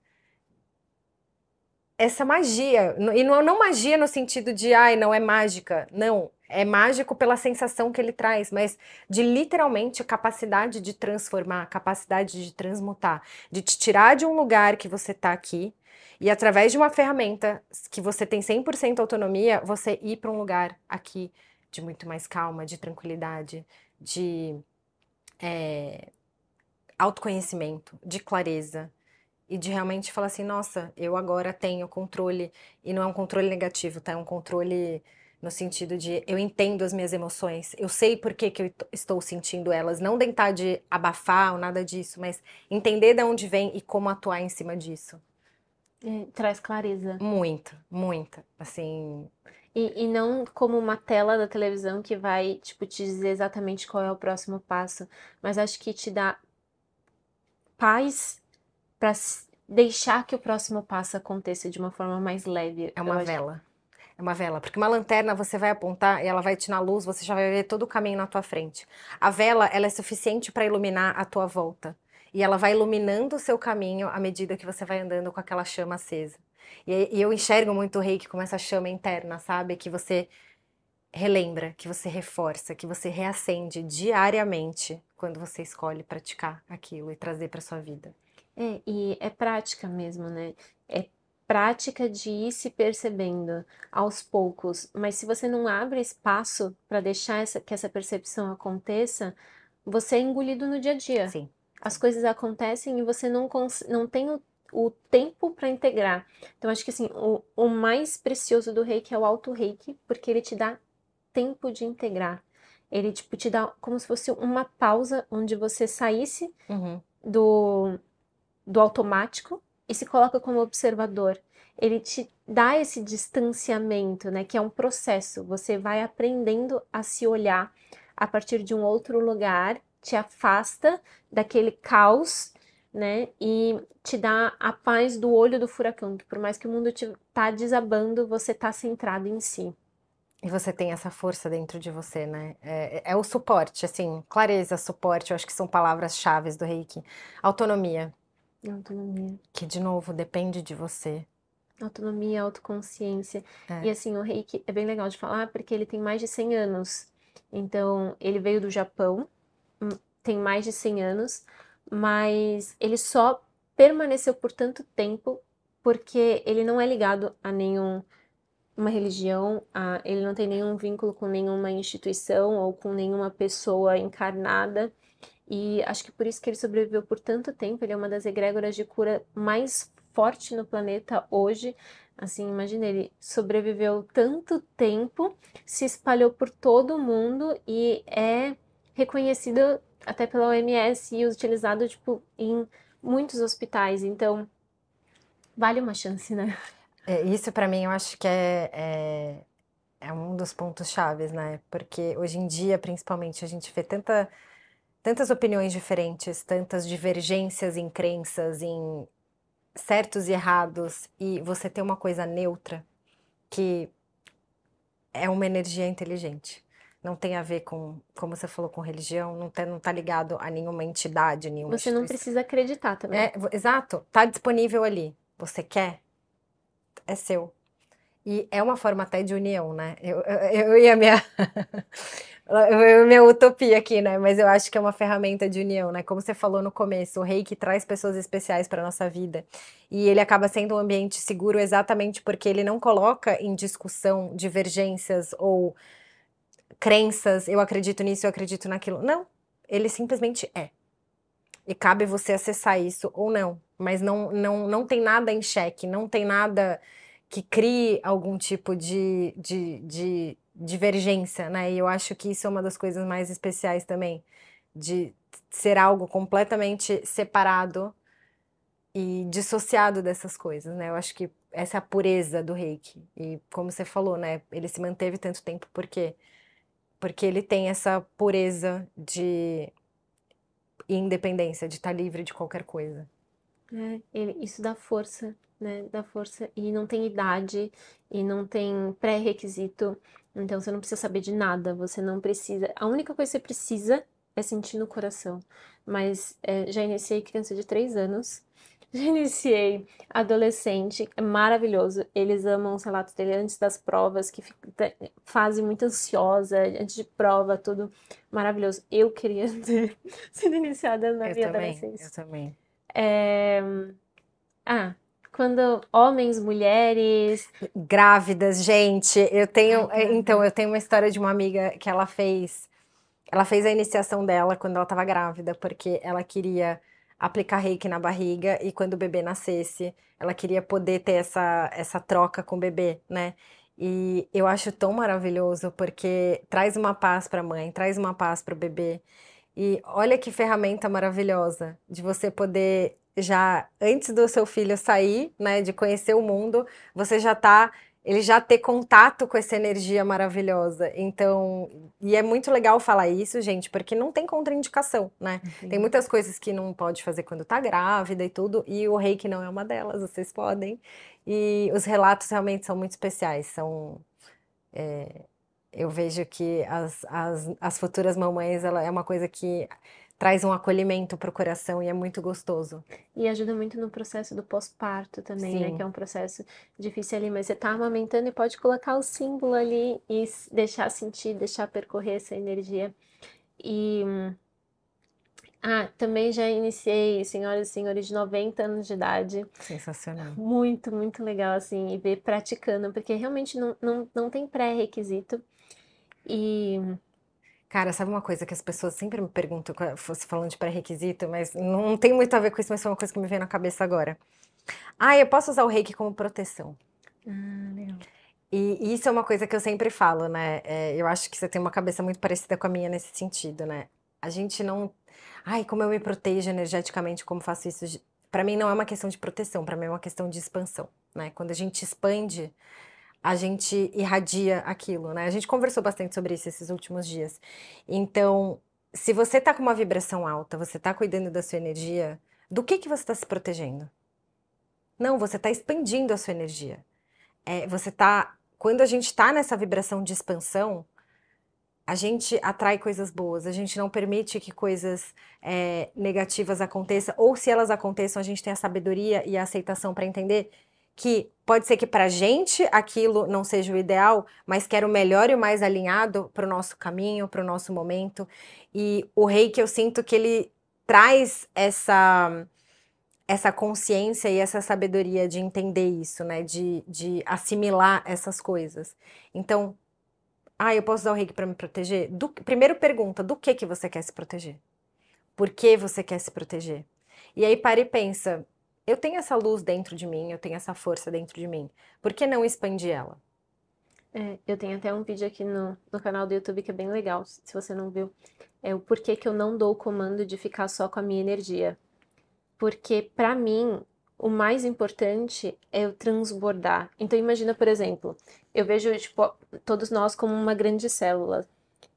essa magia. E não, não magia no sentido de, ai, não é mágica. Não. É mágico pela sensação que ele traz, mas de literalmente capacidade de transformar, capacidade de transmutar, de te tirar de um lugar que você está aqui e através de uma ferramenta que você tem 100% autonomia, você ir para um lugar aqui de muito mais calma, de tranquilidade, de é, autoconhecimento, de clareza. E de realmente falar assim, nossa, eu agora tenho controle. E não é um controle negativo, tá? É um controle no sentido de eu entendo as minhas emoções, eu sei por que, que eu estou sentindo elas, não tentar de abafar ou nada disso, mas entender de onde vem e como atuar em cima disso. É, traz clareza. Muito, muita. Assim. E, e, não como uma tela da televisão que vai, tipo, te dizer exatamente qual é o próximo passo. Mas acho que te dá paz para deixar que o próximo passo aconteça de uma forma mais leve. É uma vela. É uma vela, porque uma lanterna você vai apontar e ela vai te na luz, você já vai ver todo o caminho na tua frente. A vela, ela é suficiente para iluminar a tua volta e ela vai iluminando o seu caminho à medida que você vai andando com aquela chama acesa. E, e eu enxergo muito o reiki como essa chama interna, sabe? Que você relembra, que você reforça, que você reacende diariamente quando você escolhe praticar aquilo e trazer para sua vida. É, e é prática mesmo, né? É prática de ir se percebendo aos poucos, mas se você não abre espaço para deixar essa, que essa percepção aconteça, você é engolido no dia a dia. Sim as coisas acontecem e você não, não tem o, o tempo para integrar. Então, acho que assim, o, o mais precioso do reiki é o auto-reiki, porque ele te dá tempo de integrar. Ele, tipo, te dá como se fosse uma pausa onde você saísse uhum. do, do automático e se coloca como observador. Ele te dá esse distanciamento, né? Que é um processo. Você vai aprendendo a se olhar a partir de um outro lugar te afasta daquele caos, né? E te dá a paz do olho do furacão, que por mais que o mundo te tá desabando, você tá centrado em si. E você tem essa força dentro de você, né? É, é o suporte, assim, clareza, suporte, eu acho que são palavras chaves do reiki. Autonomia. Autonomia. Que, de novo, depende de você. Autonomia, autoconsciência. É. E, assim, o reiki é bem legal de falar porque ele tem mais de 100 anos. Então, ele veio do Japão, tem mais de 100 anos, mas ele só permaneceu por tanto tempo porque ele não é ligado a nenhuma religião, a, ele não tem nenhum vínculo com nenhuma instituição ou com nenhuma pessoa encarnada. E acho que por isso que ele sobreviveu por tanto tempo, ele é uma das egrégoras de cura mais forte no planeta hoje. Assim, imagina, ele sobreviveu tanto tempo, se espalhou por todo o mundo e é reconhecido até pela OMS e utilizado tipo em muitos hospitais. Então, vale uma chance, né? É, isso para mim eu acho que é, é, é um dos pontos chaves, né? Porque hoje em dia, principalmente, a gente vê tanta, tantas opiniões diferentes, tantas divergências em crenças, em certos e errados, e você ter uma coisa neutra que é uma energia inteligente não tem a ver com, como você falou, com religião, não está não tá ligado a nenhuma entidade, nenhuma Você não precisa acreditar também. É, exato, está disponível ali. Você quer? É seu. E é uma forma até de união, né? Eu, eu, eu e a minha, eu, minha utopia aqui, né? Mas eu acho que é uma ferramenta de união, né? Como você falou no começo, o rei que traz pessoas especiais para nossa vida. E ele acaba sendo um ambiente seguro exatamente porque ele não coloca em discussão divergências ou crenças, eu acredito nisso, eu acredito naquilo. Não, ele simplesmente é. E cabe você acessar isso ou não. Mas não, não, não tem nada em xeque, não tem nada que crie algum tipo de, de, de divergência, né? E eu acho que isso é uma das coisas mais especiais também, de ser algo completamente separado e dissociado dessas coisas, né? Eu acho que essa é a pureza do reiki. E como você falou, né? Ele se manteve tanto tempo porque porque ele tem essa pureza de independência, de estar tá livre de qualquer coisa. É, ele, isso dá força, né? Dá força e não tem idade e não tem pré-requisito. Então você não precisa saber de nada, você não precisa. A única coisa que você precisa é sentir no coração. Mas é, já iniciei criança de 3 anos Iniciei, adolescente, é maravilhoso. Eles amam os relatos dele antes das provas, que fazem muito ansiosa, antes de prova, tudo maravilhoso. Eu queria ter sido iniciada na eu minha também, adolescência. Eu também. É... Ah, quando homens, mulheres. Grávidas, gente. Eu tenho. Eh, então, eu tenho uma história de uma amiga que ela fez. Ela fez a iniciação dela quando ela estava grávida, porque ela queria aplicar reiki na barriga e quando o bebê nascesse, ela queria poder ter essa, essa troca com o bebê, né? E eu acho tão maravilhoso porque traz uma paz para a mãe, traz uma paz para o bebê. E olha que ferramenta maravilhosa de você poder já antes do seu filho sair, né, de conhecer o mundo, você já está ele já ter contato com essa energia maravilhosa. Então, e é muito legal falar isso, gente, porque não tem contraindicação, né? Uhum. Tem muitas coisas que não pode fazer quando tá grávida e tudo, e o reiki não é uma delas, vocês podem. E os relatos realmente são muito especiais, são. É, eu vejo que as, as, as futuras mamães, ela é uma coisa que traz um acolhimento para o coração e é muito gostoso. E ajuda muito no processo do pós-parto também, né, Sim. né? Que é um processo difícil ali, mas você está amamentando e pode colocar o símbolo ali e deixar sentir, deixar percorrer essa energia. E. Ah, também já iniciei, senhoras e senhores, de 90 anos de idade. Sensacional. Muito, muito legal, assim, e ver praticando, porque realmente não, não, não tem pré-requisito. E Cara, sabe uma coisa que as pessoas sempre me perguntam, fosse falando de pré-requisito, mas não tem muito a ver com isso, mas foi uma coisa que me veio na cabeça agora. Ah, eu posso usar o reiki como proteção. Ah, legal. E isso é uma coisa que eu sempre falo, né? É, eu acho que você tem uma cabeça muito parecida com a minha nesse sentido, né? A gente não. Ai, como eu me protejo energeticamente, como faço isso? Para mim não é uma questão de proteção, para mim é uma questão de expansão, né? Quando a gente expande, a gente irradia aquilo, né? A gente conversou bastante sobre isso esses últimos dias. Então, se você tá com uma vibração alta, você tá cuidando da sua energia, do que que você está se protegendo? Não, você está expandindo a sua energia. É, você tá, quando a gente está nessa vibração de expansão, a gente atrai coisas boas, a gente não permite que coisas é, negativas aconteçam, ou se elas aconteçam, a gente tem a sabedoria e a aceitação para entender que pode ser que para gente aquilo não seja o ideal, mas que era o melhor e o mais alinhado para o nosso caminho, para o nosso momento. E o rei que eu sinto que ele traz essa essa consciência e essa sabedoria de entender isso, né? De, de assimilar essas coisas. Então, ah, eu posso usar o reiki para me proteger? Do, primeiro pergunta, do que que você quer se proteger? Por que você quer se proteger? E aí para e pensa, eu tenho essa luz dentro de mim, eu tenho essa força dentro de mim. Por que não expandir ela? É, eu tenho até um vídeo aqui no, no canal do YouTube que é bem legal, se você não viu. É o porquê que eu não dou o comando de ficar só com a minha energia. Porque, para mim, o mais importante é eu transbordar. Então, imagina, por exemplo, eu vejo tipo, todos nós como uma grande célula.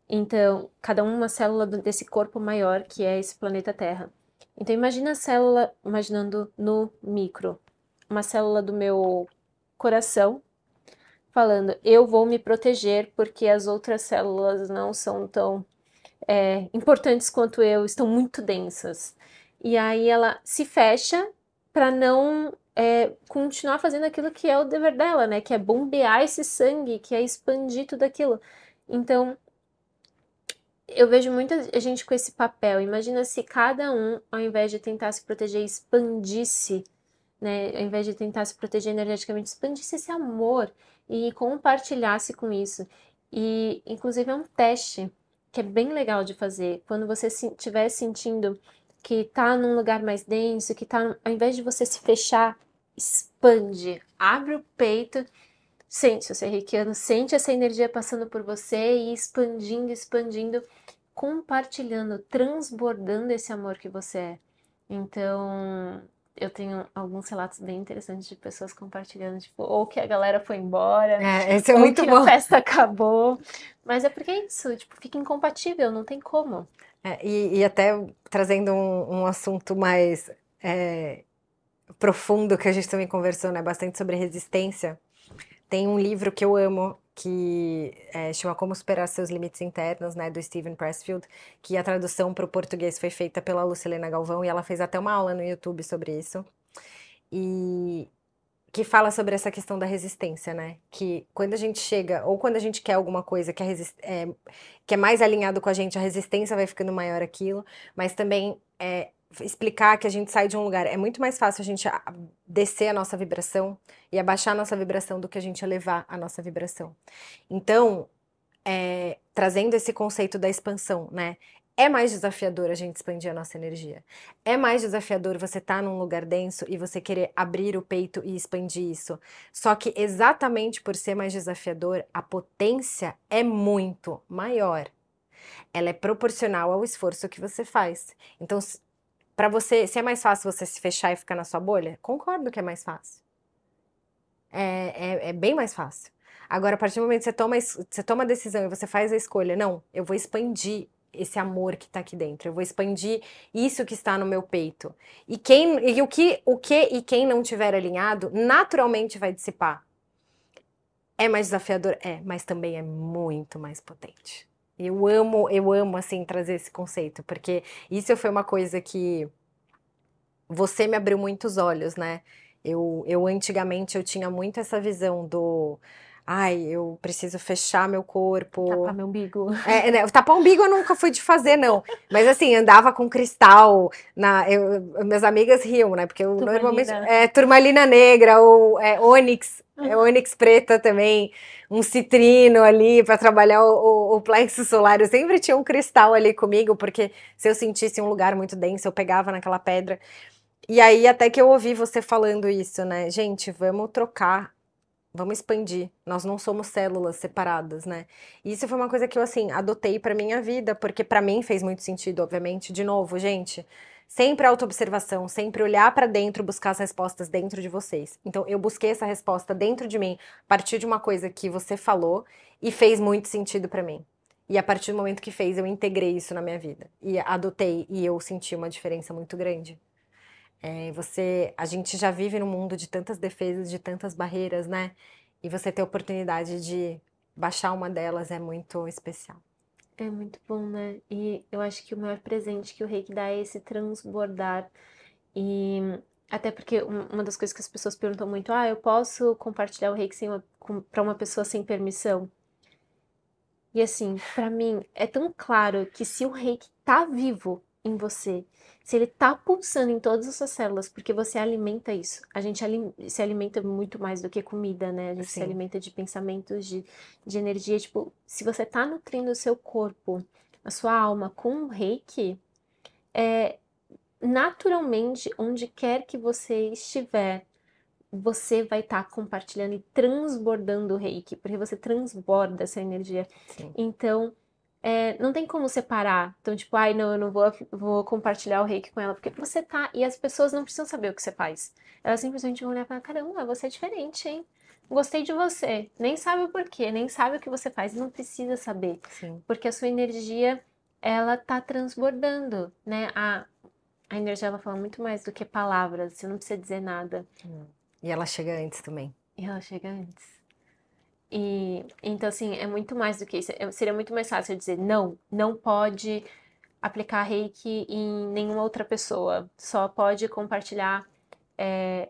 Então, cada uma célula desse corpo maior que é esse planeta Terra. Então imagina a célula, imaginando no micro, uma célula do meu coração falando: eu vou me proteger porque as outras células não são tão é, importantes quanto eu, estão muito densas. E aí ela se fecha para não é, continuar fazendo aquilo que é o dever dela, né? Que é bombear esse sangue, que é expandir tudo aquilo. Então, eu vejo muita gente com esse papel. Imagina se cada um, ao invés de tentar se proteger, expandisse, né? Ao invés de tentar se proteger energeticamente, expandisse esse amor e compartilhasse com isso. E, inclusive, é um teste que é bem legal de fazer. Quando você estiver se, sentindo que tá num lugar mais denso, que tá, ao invés de você se fechar, expande, abre o peito Sente, seu serriquiano, sente essa energia passando por você e expandindo, expandindo, compartilhando, transbordando esse amor que você é. Então, eu tenho alguns relatos bem interessantes de pessoas compartilhando, tipo, ou que a galera foi embora, é, esse é ou muito que bom. a festa acabou. Mas é porque é isso, tipo, fica incompatível, não tem como. É, e, e, até trazendo um, um assunto mais é, profundo que a gente também conversou, né? Bastante sobre resistência. Tem um livro que eu amo, que é, chama Como Superar Seus Limites Internos, né, do Steven Pressfield, que a tradução para o português foi feita pela Lucilena Galvão e ela fez até uma aula no YouTube sobre isso. E que fala sobre essa questão da resistência, né? Que quando a gente chega, ou quando a gente quer alguma coisa que é, é, que é mais alinhado com a gente, a resistência vai ficando maior aquilo, mas também é, explicar que a gente sai de um lugar. É muito mais fácil a gente descer a nossa vibração e abaixar a nossa vibração do que a gente elevar a nossa vibração. Então, é, trazendo esse conceito da expansão, né? É mais desafiador a gente expandir a nossa energia. É mais desafiador você estar tá num lugar denso e você querer abrir o peito e expandir isso. Só que exatamente por ser mais desafiador, a potência é muito maior. Ela é proporcional ao esforço que você faz. Então, para você, se é mais fácil você se fechar e ficar na sua bolha, concordo que é mais fácil. É, é, é bem mais fácil. Agora, a partir do momento que você toma, você toma a decisão e você faz a escolha, não, eu vou expandir esse amor que está aqui dentro. Eu vou expandir isso que está no meu peito. E quem e o que o que e quem não tiver alinhado, naturalmente vai dissipar. É mais desafiador, é, mas também é muito mais potente. Eu amo, eu amo assim trazer esse conceito, porque isso foi uma coisa que você me abriu muitos olhos, né? Eu, eu antigamente eu tinha muito essa visão do ai, eu preciso fechar meu corpo. Tapar meu umbigo. É, né, tapar umbigo eu nunca fui de fazer, não. Mas assim, andava com cristal. Na, eu, minhas amigas riam, né? Porque eu turmalina. normalmente. É, turmalina negra, ou é, ônix, é, ônix preta também. Um citrino ali para trabalhar o, o, o, plexo solar. Eu sempre tinha um cristal ali comigo, porque se eu sentisse um lugar muito denso, eu pegava naquela pedra. E aí, até que eu ouvi você falando isso, né? Gente, vamos trocar vamos expandir. Nós não somos células separadas, né? E isso foi uma coisa que eu assim adotei para minha vida, porque para mim fez muito sentido, obviamente. De novo, gente, sempre autoobservação, sempre olhar para dentro, buscar as respostas dentro de vocês. Então eu busquei essa resposta dentro de mim a partir de uma coisa que você falou e fez muito sentido para mim. E a partir do momento que fez, eu integrei isso na minha vida e adotei e eu senti uma diferença muito grande. É, você, a gente já vive num mundo de tantas defesas, de tantas barreiras, né? E você ter a oportunidade de baixar uma delas é muito especial. É muito bom, né? E eu acho que o maior presente que o reiki dá é esse transbordar. E até porque uma das coisas que as pessoas perguntam muito, ah, eu posso compartilhar o reiki uma, para uma pessoa sem permissão? E assim, para mim é tão claro que se o reiki tá vivo, em você, se ele está pulsando em todas as suas células, porque você alimenta isso. A gente se alimenta muito mais do que comida, né? A gente Sim. se alimenta de pensamentos, de, de energia. Tipo, se você está nutrindo o seu corpo, a sua alma com um reiki, é, naturalmente, onde quer que você estiver, você vai estar tá compartilhando e transbordando o reiki, porque você transborda essa energia. Sim. Então, é, não tem como separar. Então, tipo, ai, não, eu não vou, vou compartilhar o reiki com ela, porque você tá. E as pessoas não precisam saber o que você faz. Elas simplesmente vão olhar e falar: caramba, você é diferente, hein? Gostei de você. Nem sabe o porquê, nem sabe o que você faz, não precisa saber. Sim. Porque a sua energia, ela tá transbordando, né? A, a energia, ela fala muito mais do que palavras, você não precisa dizer nada. Hum. E ela chega antes também. E ela chega antes. E então assim, é muito mais do que isso. É, seria muito mais fácil dizer não, não pode aplicar reiki em nenhuma outra pessoa. Só pode compartilhar é,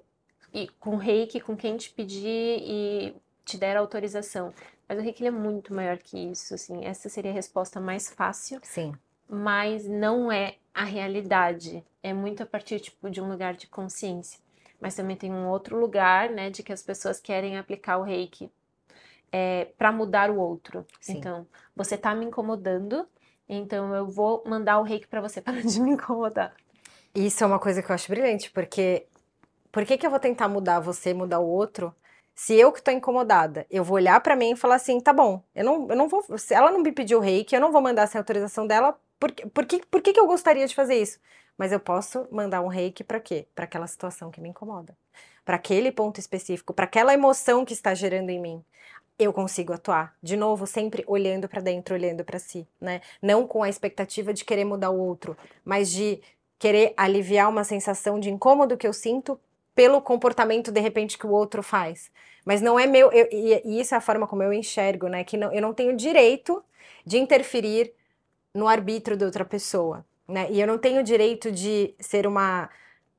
e com reiki com quem te pedir e te der autorização. Mas o reiki é muito maior que isso, assim. Essa seria a resposta mais fácil. Sim. Mas não é a realidade. É muito a partir tipo de um lugar de consciência. Mas também tem um outro lugar, né, de que as pessoas querem aplicar o reiki é, para mudar o outro. Sim. Então, você tá me incomodando, então eu vou mandar o reiki para você para de me incomodar. Isso é uma coisa que eu acho brilhante, porque por que, que eu vou tentar mudar você, mudar o outro? Se eu que tô incomodada, eu vou olhar para mim e falar assim, tá bom, eu não, eu não vou. Se ela não me pediu reiki, eu não vou mandar sem autorização dela. Por, por, que, por que, que eu gostaria de fazer isso? Mas eu posso mandar um reiki para quê? Para aquela situação que me incomoda para aquele ponto específico, para aquela emoção que está gerando em mim eu consigo atuar. De novo, sempre olhando para dentro, olhando para si, né? Não com a expectativa de querer mudar o outro, mas de querer aliviar uma sensação de incômodo que eu sinto pelo comportamento de repente que o outro faz. Mas não é meu, eu, e, e, isso é a forma como eu enxergo, né? Que não, eu não tenho direito de interferir no arbítrio de outra pessoa, né? E eu não tenho direito de ser uma,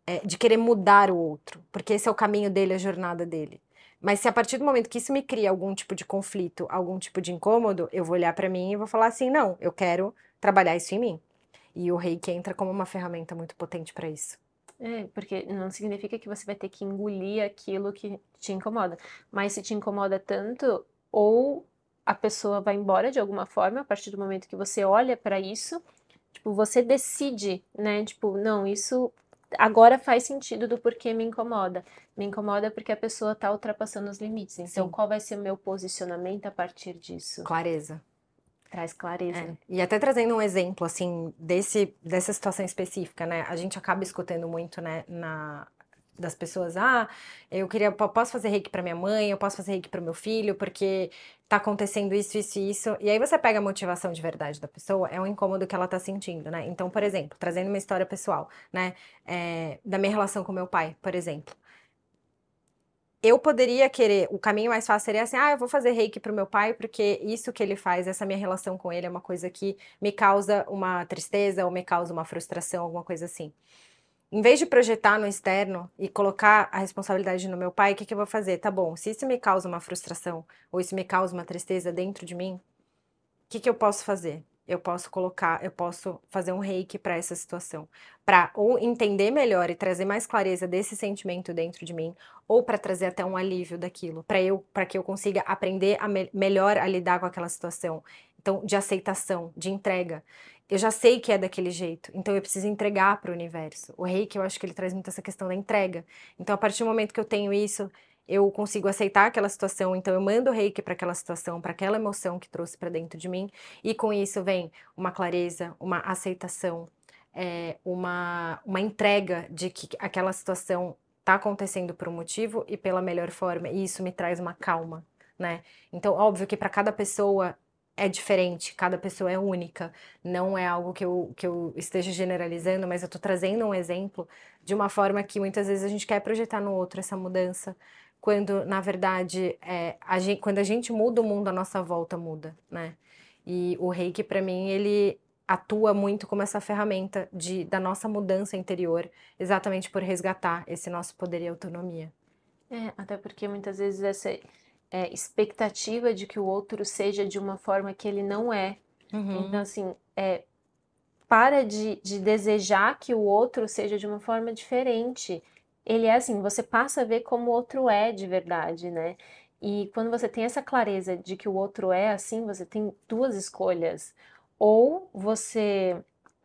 é, de querer mudar o outro, porque esse é o caminho dele, a jornada dele. Mas se a partir do momento que isso me cria algum tipo de conflito, algum tipo de incômodo, eu vou olhar para mim e vou falar assim: não, eu quero trabalhar isso em mim. E o reiki entra como uma ferramenta muito potente para isso. É, porque não significa que você vai ter que engolir aquilo que te incomoda. Mas se te incomoda tanto, ou a pessoa vai embora de alguma forma, a partir do momento que você olha para isso, tipo, você decide, né? Tipo, não, isso agora faz sentido do porquê me incomoda. Me incomoda porque a pessoa está ultrapassando os limites. Então, Sim. qual vai ser o meu posicionamento a partir disso? Clareza. Traz clareza. É. E até trazendo um exemplo, assim, desse, dessa situação específica, né? A gente acaba escutando muito, né, na, das pessoas, ah, eu queria, posso fazer reiki para minha mãe, eu posso fazer reiki para meu filho, porque tá acontecendo isso, isso e isso. E aí você pega a motivação de verdade da pessoa, é um incômodo que ela tá sentindo, né? Então, por exemplo, trazendo uma história pessoal, né? É, da minha relação com meu pai, por exemplo. Eu poderia querer, o caminho mais fácil seria assim, ah, eu vou fazer reiki pro meu pai, porque isso que ele faz, essa minha relação com ele é uma coisa que me causa uma tristeza ou me causa uma frustração, alguma coisa assim em vez de projetar no externo e colocar a responsabilidade no meu pai, o que, que eu vou fazer? Tá bom, se isso me causa uma frustração ou isso me causa uma tristeza dentro de mim, o que, que eu posso fazer? Eu posso colocar, eu posso fazer um reiki para essa situação, para ou entender melhor e trazer mais clareza desse sentimento dentro de mim, ou para trazer até um alívio daquilo, para eu, para que eu consiga aprender a me melhor a lidar com aquela situação então, de aceitação, de entrega. Eu já sei que é daquele jeito, então eu preciso entregar para o universo. O reiki, eu acho que ele traz muito essa questão da entrega. Então, a partir do momento que eu tenho isso, eu consigo aceitar aquela situação, então eu mando o reiki para aquela situação, para aquela emoção que trouxe para dentro de mim, e com isso vem uma clareza, uma aceitação, é, uma, uma entrega de que aquela situação está acontecendo por um motivo e pela melhor forma, e isso me traz uma calma. Né? Então, óbvio que para cada pessoa é diferente, cada pessoa é única. Não é algo que eu, que eu esteja generalizando, mas eu estou trazendo um exemplo de uma forma que muitas vezes a gente quer projetar no outro essa mudança, quando, na verdade, é, a gente, quando a gente muda o mundo, a nossa volta muda, né? E o reiki, para mim, ele atua muito como essa ferramenta de, da nossa mudança interior, exatamente por resgatar esse nosso poder e autonomia. É, até porque muitas vezes essa é, expectativa de que o outro seja de uma forma que ele não é. Uhum. Então, assim, é, para de, de desejar que o outro seja de uma forma diferente. Ele é assim, você passa a ver como o outro é de verdade, né? E quando você tem essa clareza de que o outro é assim, você tem duas escolhas. Ou você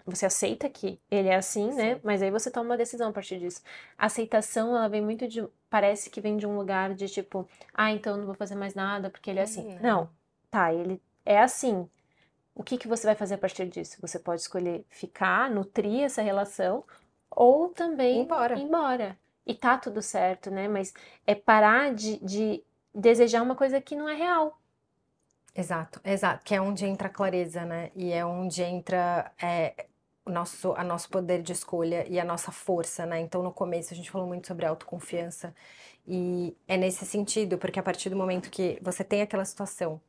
você aceita que ele é assim, né? Sim. né? Mas aí você toma uma decisão a partir disso. A aceitação, ela vem muito de parece que vem de um lugar de tipo, ah, então não vou fazer mais nada porque ele é assim. Uhum. Não, tá, ele é assim. O que, que você vai fazer a partir disso? Você pode escolher ficar, nutrir essa relação ou também embora. embora. E tá tudo certo, né? Mas é parar de, de desejar uma coisa que não é real. Exato, exato. Que é onde entra a clareza, né? E é onde entra é, o nosso, a nosso poder de escolha e a nossa força, né? Então, no começo, a gente falou muito sobre autoconfiança. E é nesse sentido, porque a partir do momento que você tem aquela situação,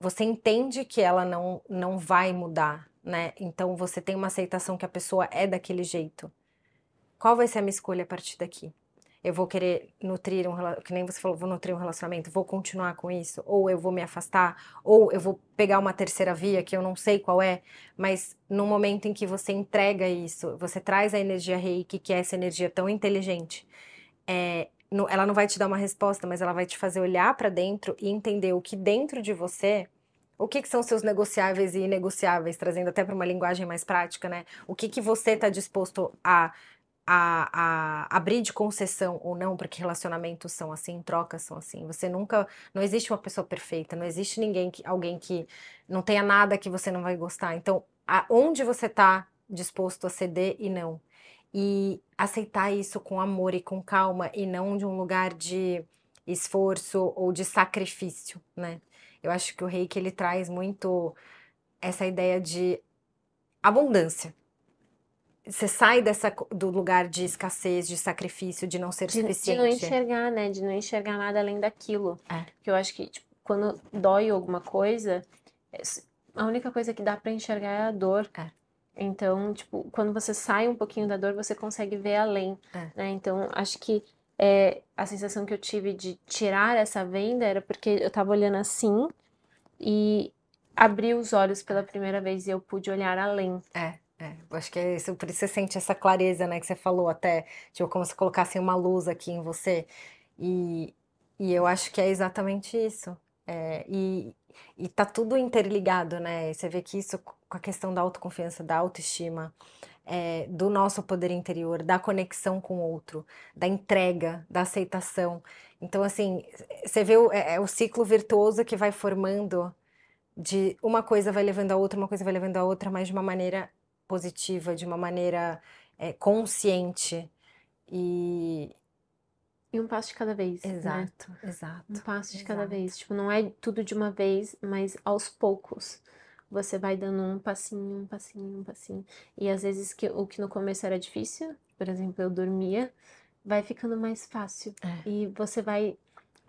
você entende que ela não, não vai mudar, né? Então, você tem uma aceitação que a pessoa é daquele jeito. Qual vai ser a minha escolha a partir daqui? eu vou querer nutrir um que nem você falou, vou nutrir um relacionamento, vou continuar com isso, ou eu vou me afastar, ou eu vou pegar uma terceira via que eu não sei qual é, mas no momento em que você entrega isso, você traz a energia reiki, que é essa energia tão inteligente, é, no, ela não vai te dar uma resposta, mas ela vai te fazer olhar para dentro e entender o que dentro de você o que, que, são seus negociáveis e inegociáveis, trazendo até para uma linguagem mais prática, né? O que, que você está disposto a a, a abrir de concessão ou não, porque relacionamentos são assim, trocas são assim. Você nunca. Não existe uma pessoa perfeita, não existe ninguém que, alguém que não tenha nada que você não vai gostar. Então, aonde você está disposto a ceder e não. E aceitar isso com amor e com calma, e não de um lugar de esforço ou de sacrifício, né? Eu acho que o Rei que ele traz muito essa ideia de abundância, você sai dessa, do lugar de escassez, de sacrifício, de não ser de, suficiente. De não enxergar, né? De não enxergar nada além daquilo. É. Porque eu acho que tipo, quando dói alguma coisa, é a única coisa que dá para enxergar é a dor. É. Então, tipo, quando você sai um pouquinho da dor, você consegue ver além. É. Né? Então, acho que é, a sensação que eu tive de tirar essa venda era porque eu tava olhando assim e abri os olhos pela primeira vez e eu pude olhar além. É. É, acho que é isso, por isso você sente essa clareza, né, que você falou até, tipo, como se colocassem uma luz aqui em você. E, e eu acho que é exatamente isso. É, e, e tá tudo interligado, né? Você vê que isso com a questão da autoconfiança, da autoestima, é, do nosso poder interior, da conexão com o outro, da entrega, da aceitação. Então, assim, você vê o, é, é o ciclo virtuoso que vai formando de uma coisa vai levando a outra, uma coisa vai levando a outra, mas de uma maneira positiva, de uma maneira é, consciente e e um passo de cada vez. Né? Exato, né? exato. Um passo de exato. cada vez. Tipo, não é tudo de uma vez, mas aos poucos. Você vai dando um passinho, um passinho, um passinho. E às vezes que, o que no começo era difícil, por exemplo, eu dormia, vai ficando mais fácil. É. E você vai.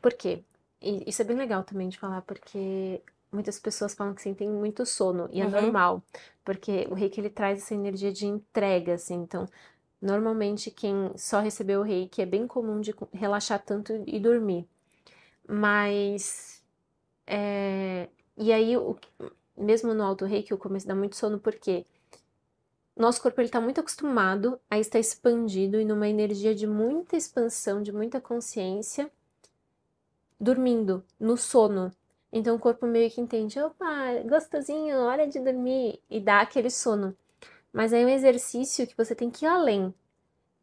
Por quê? E isso é bem legal também de falar, porque muitas pessoas falam que sentem muito sono e é uhum. é normal, porque o reiki ele traz essa energia de entrega, assim, então normalmente quem só recebeu o reiki é bem comum de relaxar tanto e dormir, mas é... e aí o... mesmo no alto reiki o começo dá muito sono porque nosso corpo ele está muito acostumado a estar expandido e numa energia de muita expansão, de muita consciência, dormindo, no sono. Então o corpo meio que entende, opa, gostosinho, hora de dormir, e dá aquele sono. Mas aí é um exercício que você tem que ir além.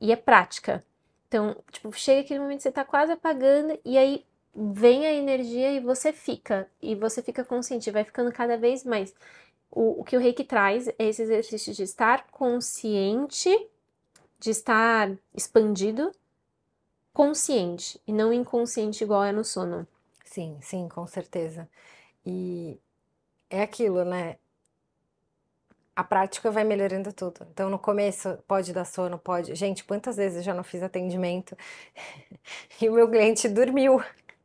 E é prática. Então, tipo, chega aquele momento que você tá quase apagando, e aí vem a energia e você fica. E você fica consciente, vai ficando cada vez mais. O, o que o reiki traz é esse exercício de estar consciente, de estar expandido, consciente, e não inconsciente igual é no sono. Sim, sim, com certeza. E é aquilo, né? A prática vai melhorando tudo. Então, no começo, pode dar sono, pode. Gente, quantas vezes eu já não fiz atendimento e o meu cliente dormiu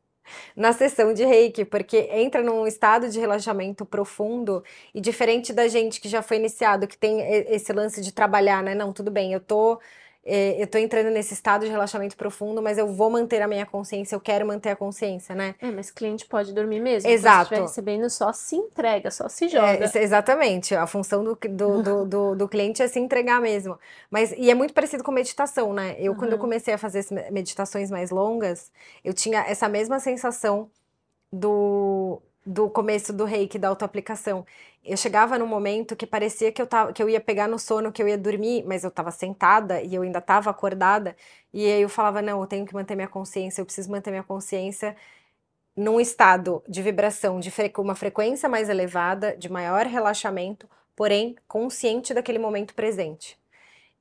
na sessão de reiki, porque entra num estado de relaxamento profundo e diferente da gente que já foi iniciado, que tem esse lance de trabalhar, né? Não, tudo bem, eu tô é, eu tô entrando nesse estado de relaxamento profundo, mas eu vou manter a minha consciência, eu quero manter a consciência, né? É, mas cliente pode dormir mesmo. Exato. Se estiver recebendo, só se entrega, só se é, joga. É, exatamente. A função do, do, do, do, do cliente é se entregar mesmo. Mas, e é muito parecido com meditação, né? Eu, uhum. quando eu uhum. comecei a fazer meditações mais longas, eu tinha essa mesma sensação do do começo do reiki, da autoaplicação. Eu chegava num momento que parecia que eu, tava, que eu ia pegar no sono, que eu ia dormir, mas eu estava sentada e eu ainda estava acordada. E aí eu falava: não, eu tenho que manter minha consciência, eu preciso manter minha consciência num estado de vibração, de fre uma frequência mais elevada, de maior relaxamento, porém consciente daquele momento presente.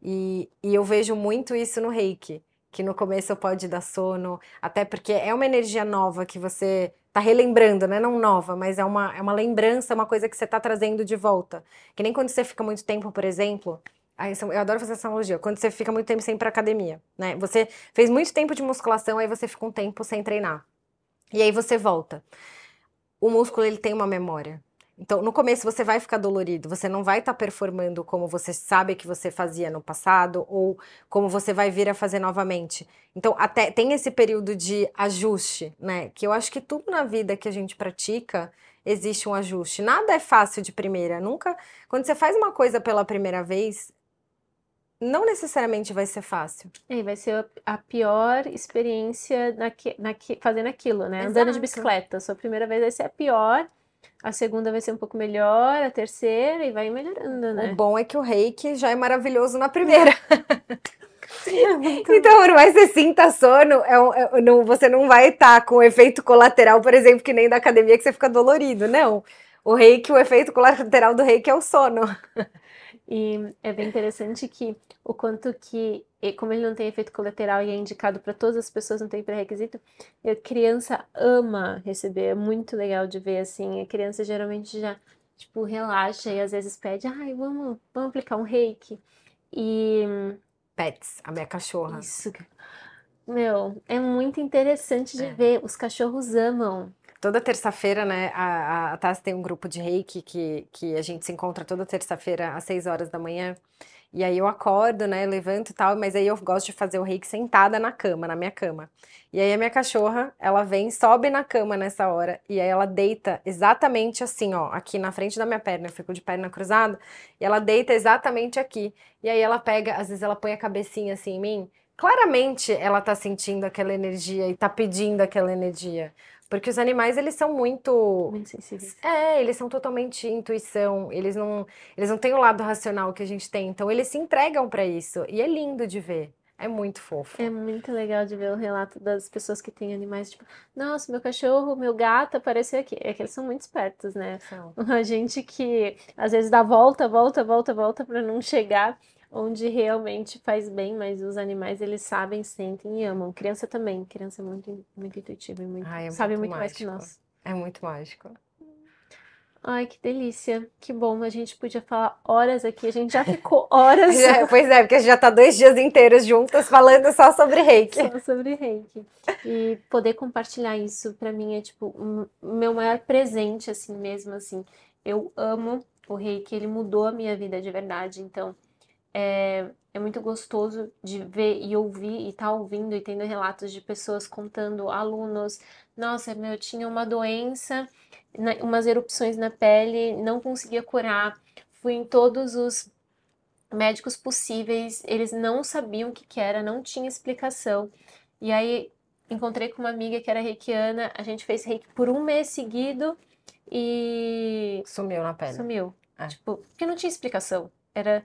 E, e eu vejo muito isso no reiki, que no começo pode dar sono, até porque é uma energia nova que você tá relembrando, né? Não nova, mas é uma, é uma lembrança, é uma coisa que você tá trazendo de volta. Que nem quando você fica muito tempo, por exemplo, eu adoro fazer essa analogia. Quando você fica muito tempo sem ir pra academia, né? Você fez muito tempo de musculação, aí você fica um tempo sem treinar. E aí você volta. O músculo, ele tem uma memória. Então, no começo você vai ficar dolorido, você não vai estar tá performando como você sabe que você fazia no passado ou como você vai vir a fazer novamente. Então, até tem esse período de ajuste, né? Que eu acho que tudo na vida que a gente pratica existe um ajuste. Nada é fácil de primeira, nunca. Quando você faz uma coisa pela primeira vez, não necessariamente vai ser fácil. É, vai ser a pior experiência naqui, naqui, fazendo aquilo, né? Exato. Andando de bicicleta. Sua primeira vez vai ser a pior a segunda vai ser um pouco melhor, a terceira e vai melhorando, né? O bom é que o reiki já é maravilhoso na primeira. É. então, por mais que você sinta sono, é um, é, não, você não vai estar tá com efeito colateral, por exemplo, que nem da academia que você fica dolorido, não. O reiki, o efeito colateral do reiki é o sono. E é bem interessante que o quanto que, como ele não tem efeito colateral e é indicado para todas as pessoas, não tem pré-requisito, a criança ama receber, é muito legal de ver assim. A criança geralmente já, tipo, relaxa e às vezes pede, ai, vamos, vamos aplicar um reiki. E. Pets, a minha cachorra. Isso. Meu, é muito interessante de é. ver. Os cachorros amam. Toda terça-feira, né, a, a, a Tassi tem um grupo de reiki que, que a gente se encontra toda terça-feira às 6 horas da manhã. E aí eu acordo, né, levanto e tal, mas aí eu gosto de fazer o reiki sentada na cama, na minha cama. E aí a minha cachorra, ela vem, sobe na cama nessa hora, e aí ela deita exatamente assim, ó, aqui na frente da minha perna, eu fico de perna cruzada, e ela deita exatamente aqui. E aí ela pega, às vezes ela põe a cabecinha assim em mim, claramente ela tá sentindo aquela energia e tá pedindo aquela energia. Porque os animais, eles são muito... Muito sensíveis. É, eles são totalmente intuição. Eles não, eles não têm o lado racional que a gente tem. Então, eles se entregam para isso. E é lindo de ver. É muito fofo. É muito legal de ver o relato das pessoas que têm animais, tipo, nossa, meu cachorro, meu gato apareceu aqui. É que eles são muito espertos, né? São. A gente que às vezes dá volta, volta, volta, volta para não chegar onde realmente faz bem, mas os animais eles sabem, sentem e amam. Criança também, criança é muito, muito intuitiva e muito, Ai, é sabe muito, muito mais que nós. É muito mágico. Ai, que delícia. Que bom, a gente podia falar horas aqui, a gente já ficou horas. é, pois é, porque a gente já está dois dias inteiros juntas falando só sobre reiki. Só sobre reiki. E poder compartilhar isso para mim é tipo o um, meu maior presente assim mesmo assim. Eu amo o reiki, ele mudou a minha vida de verdade, então é, é muito gostoso de ver e ouvir e estar tá ouvindo e tendo relatos de pessoas contando, alunos, nossa, meu, eu tinha uma doença, na, né, umas erupções na pele, não conseguia curar, fui em todos os médicos possíveis, eles não sabiam o que, que era, não tinha explicação. E aí encontrei com uma amiga que era reikiana, a gente fez reiki por um mês seguido e. Sumiu na pele. Sumiu. É. Tipo, porque não tinha explicação. Era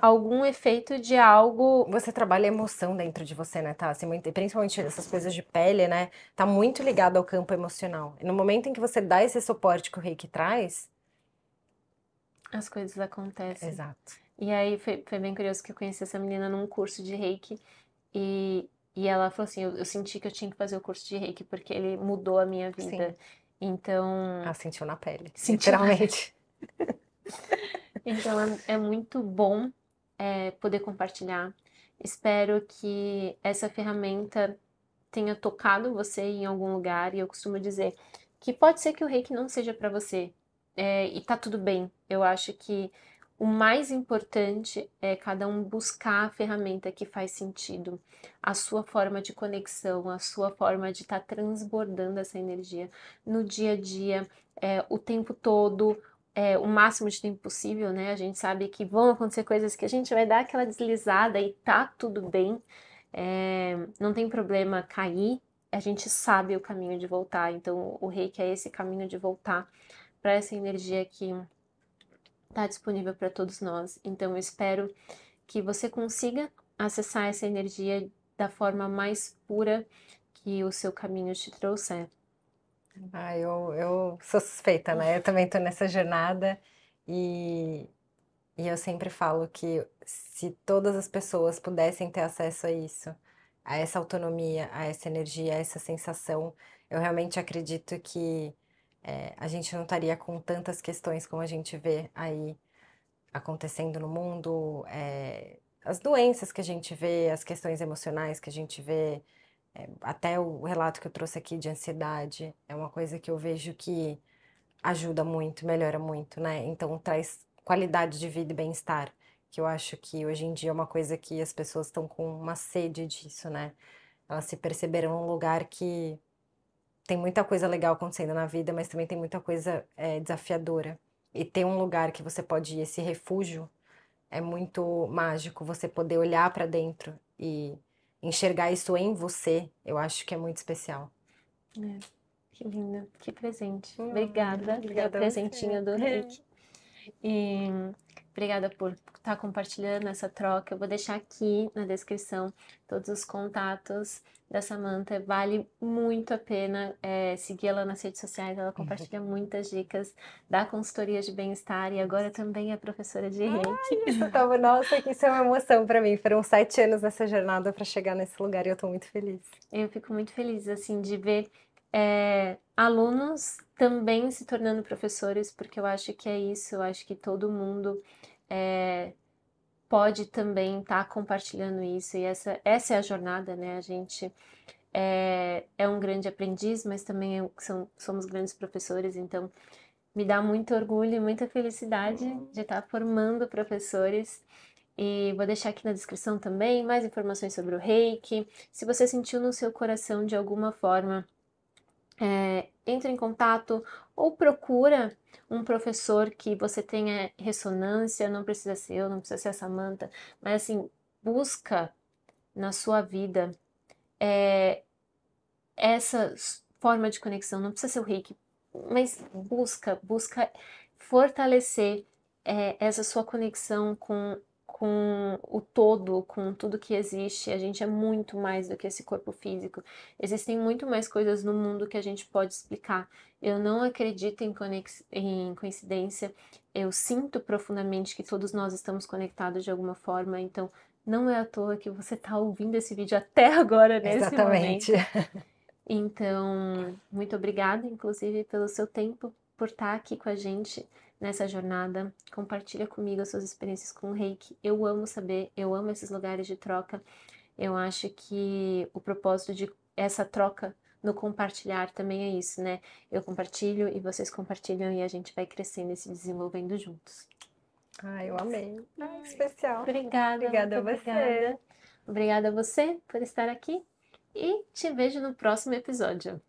algum efeito de algo. Você trabalha emoção dentro de você, né, tá? Assim, muito... principalmente essas coisas de pele, né? Tá muito ligado ao campo emocional. E no momento em que você dá esse suporte que o reiki traz. As coisas acontecem. Exato. E aí foi, foi bem curioso que eu conheci essa menina num curso de reiki e, e ela falou assim: eu, eu senti que eu tinha que fazer o curso de reiki porque ele mudou a minha vida. Sim. Então. Ela ah, sentiu na pele, sentiu literalmente. Na pele. então é, é muito bom é, poder compartilhar. Espero que essa ferramenta tenha tocado você em algum lugar, e eu costumo dizer que pode ser que o reiki não seja para você, é, e tá tudo bem. Eu acho que o mais importante é cada um buscar a ferramenta que faz sentido, a sua forma de conexão, a sua forma de estar tá transbordando essa energia no dia a dia, é, o tempo todo, é, o máximo de tempo possível, né? A gente sabe que vão acontecer coisas que a gente vai dar aquela deslizada e tá tudo bem, é, não tem problema cair, a gente sabe o caminho de voltar. Então, o reiki é esse caminho de voltar para essa energia que está disponível para todos nós. Então, eu espero que você consiga acessar essa energia da forma mais pura que o seu caminho te trouxer. Ah, eu, eu sou suspeita, né? Eu também estou nessa jornada e, e eu sempre falo que se todas as pessoas pudessem ter acesso a isso, a essa autonomia, a essa energia, a essa sensação, eu realmente acredito que é, a gente não estaria com tantas questões como a gente vê aí acontecendo no mundo, é, as doenças que a gente vê, as questões emocionais que a gente vê, é, até o relato que eu trouxe aqui de ansiedade é uma coisa que eu vejo que ajuda muito, melhora muito, né? Então traz qualidade de vida e bem-estar, que eu acho que hoje em dia é uma coisa que as pessoas estão com uma sede disso, né? Elas se perceberam num lugar que tem muita coisa legal acontecendo na vida, mas também tem muita coisa é, desafiadora. E ter um lugar que você pode ir, esse refúgio, é muito mágico você poder olhar para dentro e enxergar isso em você, eu acho que é muito especial. É. Que linda, que presente. Hum, obrigada, hum, pelo presentinho do Rick. E Obrigada por estar tá compartilhando essa troca. Eu vou deixar aqui na descrição todos os contatos da Samantha. Vale muito a pena é, seguir ela nas redes sociais. Ela compartilha muitas dicas da consultoria de bem-estar e agora também é professora de reiki. Ai, isso tava, nossa, que isso é uma emoção para mim. Foram sete anos nessa jornada para chegar nesse lugar e eu estou muito feliz. Eu fico muito feliz assim de ver é, alunos também se tornando professores, porque eu acho que é isso, eu acho que todo mundo é, pode também estar tá compartilhando isso, e essa, essa é a jornada, né? A gente é, é um grande aprendiz, mas também são, somos grandes professores, então me dá muito orgulho e muita felicidade de estar tá formando professores. E vou deixar aqui na descrição também mais informações sobre o reiki. Se você sentiu no seu coração de alguma forma é, entra em contato ou procura um professor que você tenha ressonância, não precisa ser eu, não precisa ser a Samanta, mas assim, busca na sua vida é, essa forma de conexão, não precisa ser o reiki, mas busca, busca fortalecer é, essa sua conexão com com o todo, com tudo que existe. A gente é muito mais do que esse corpo físico. Existem muito mais coisas no mundo que a gente pode explicar. Eu não acredito em, em coincidência. Eu sinto profundamente que todos nós estamos conectados de alguma forma. Então, não é à toa que você está ouvindo esse vídeo até agora, nesse Exatamente. momento. Então, muito obrigada, inclusive, pelo seu tempo, por estar tá aqui com a gente nessa jornada. Compartilha comigo as suas experiências com o reiki. Eu amo saber, eu amo esses lugares de troca. Eu acho que o propósito de essa troca no compartilhar também é isso, né? Eu compartilho e vocês compartilham e a gente vai crescendo e se desenvolvendo juntos. Ah, eu amei. Ai, especial. Obrigada. Obrigada a você. Obrigada. obrigada a você por estar aqui e te vejo no próximo episódio.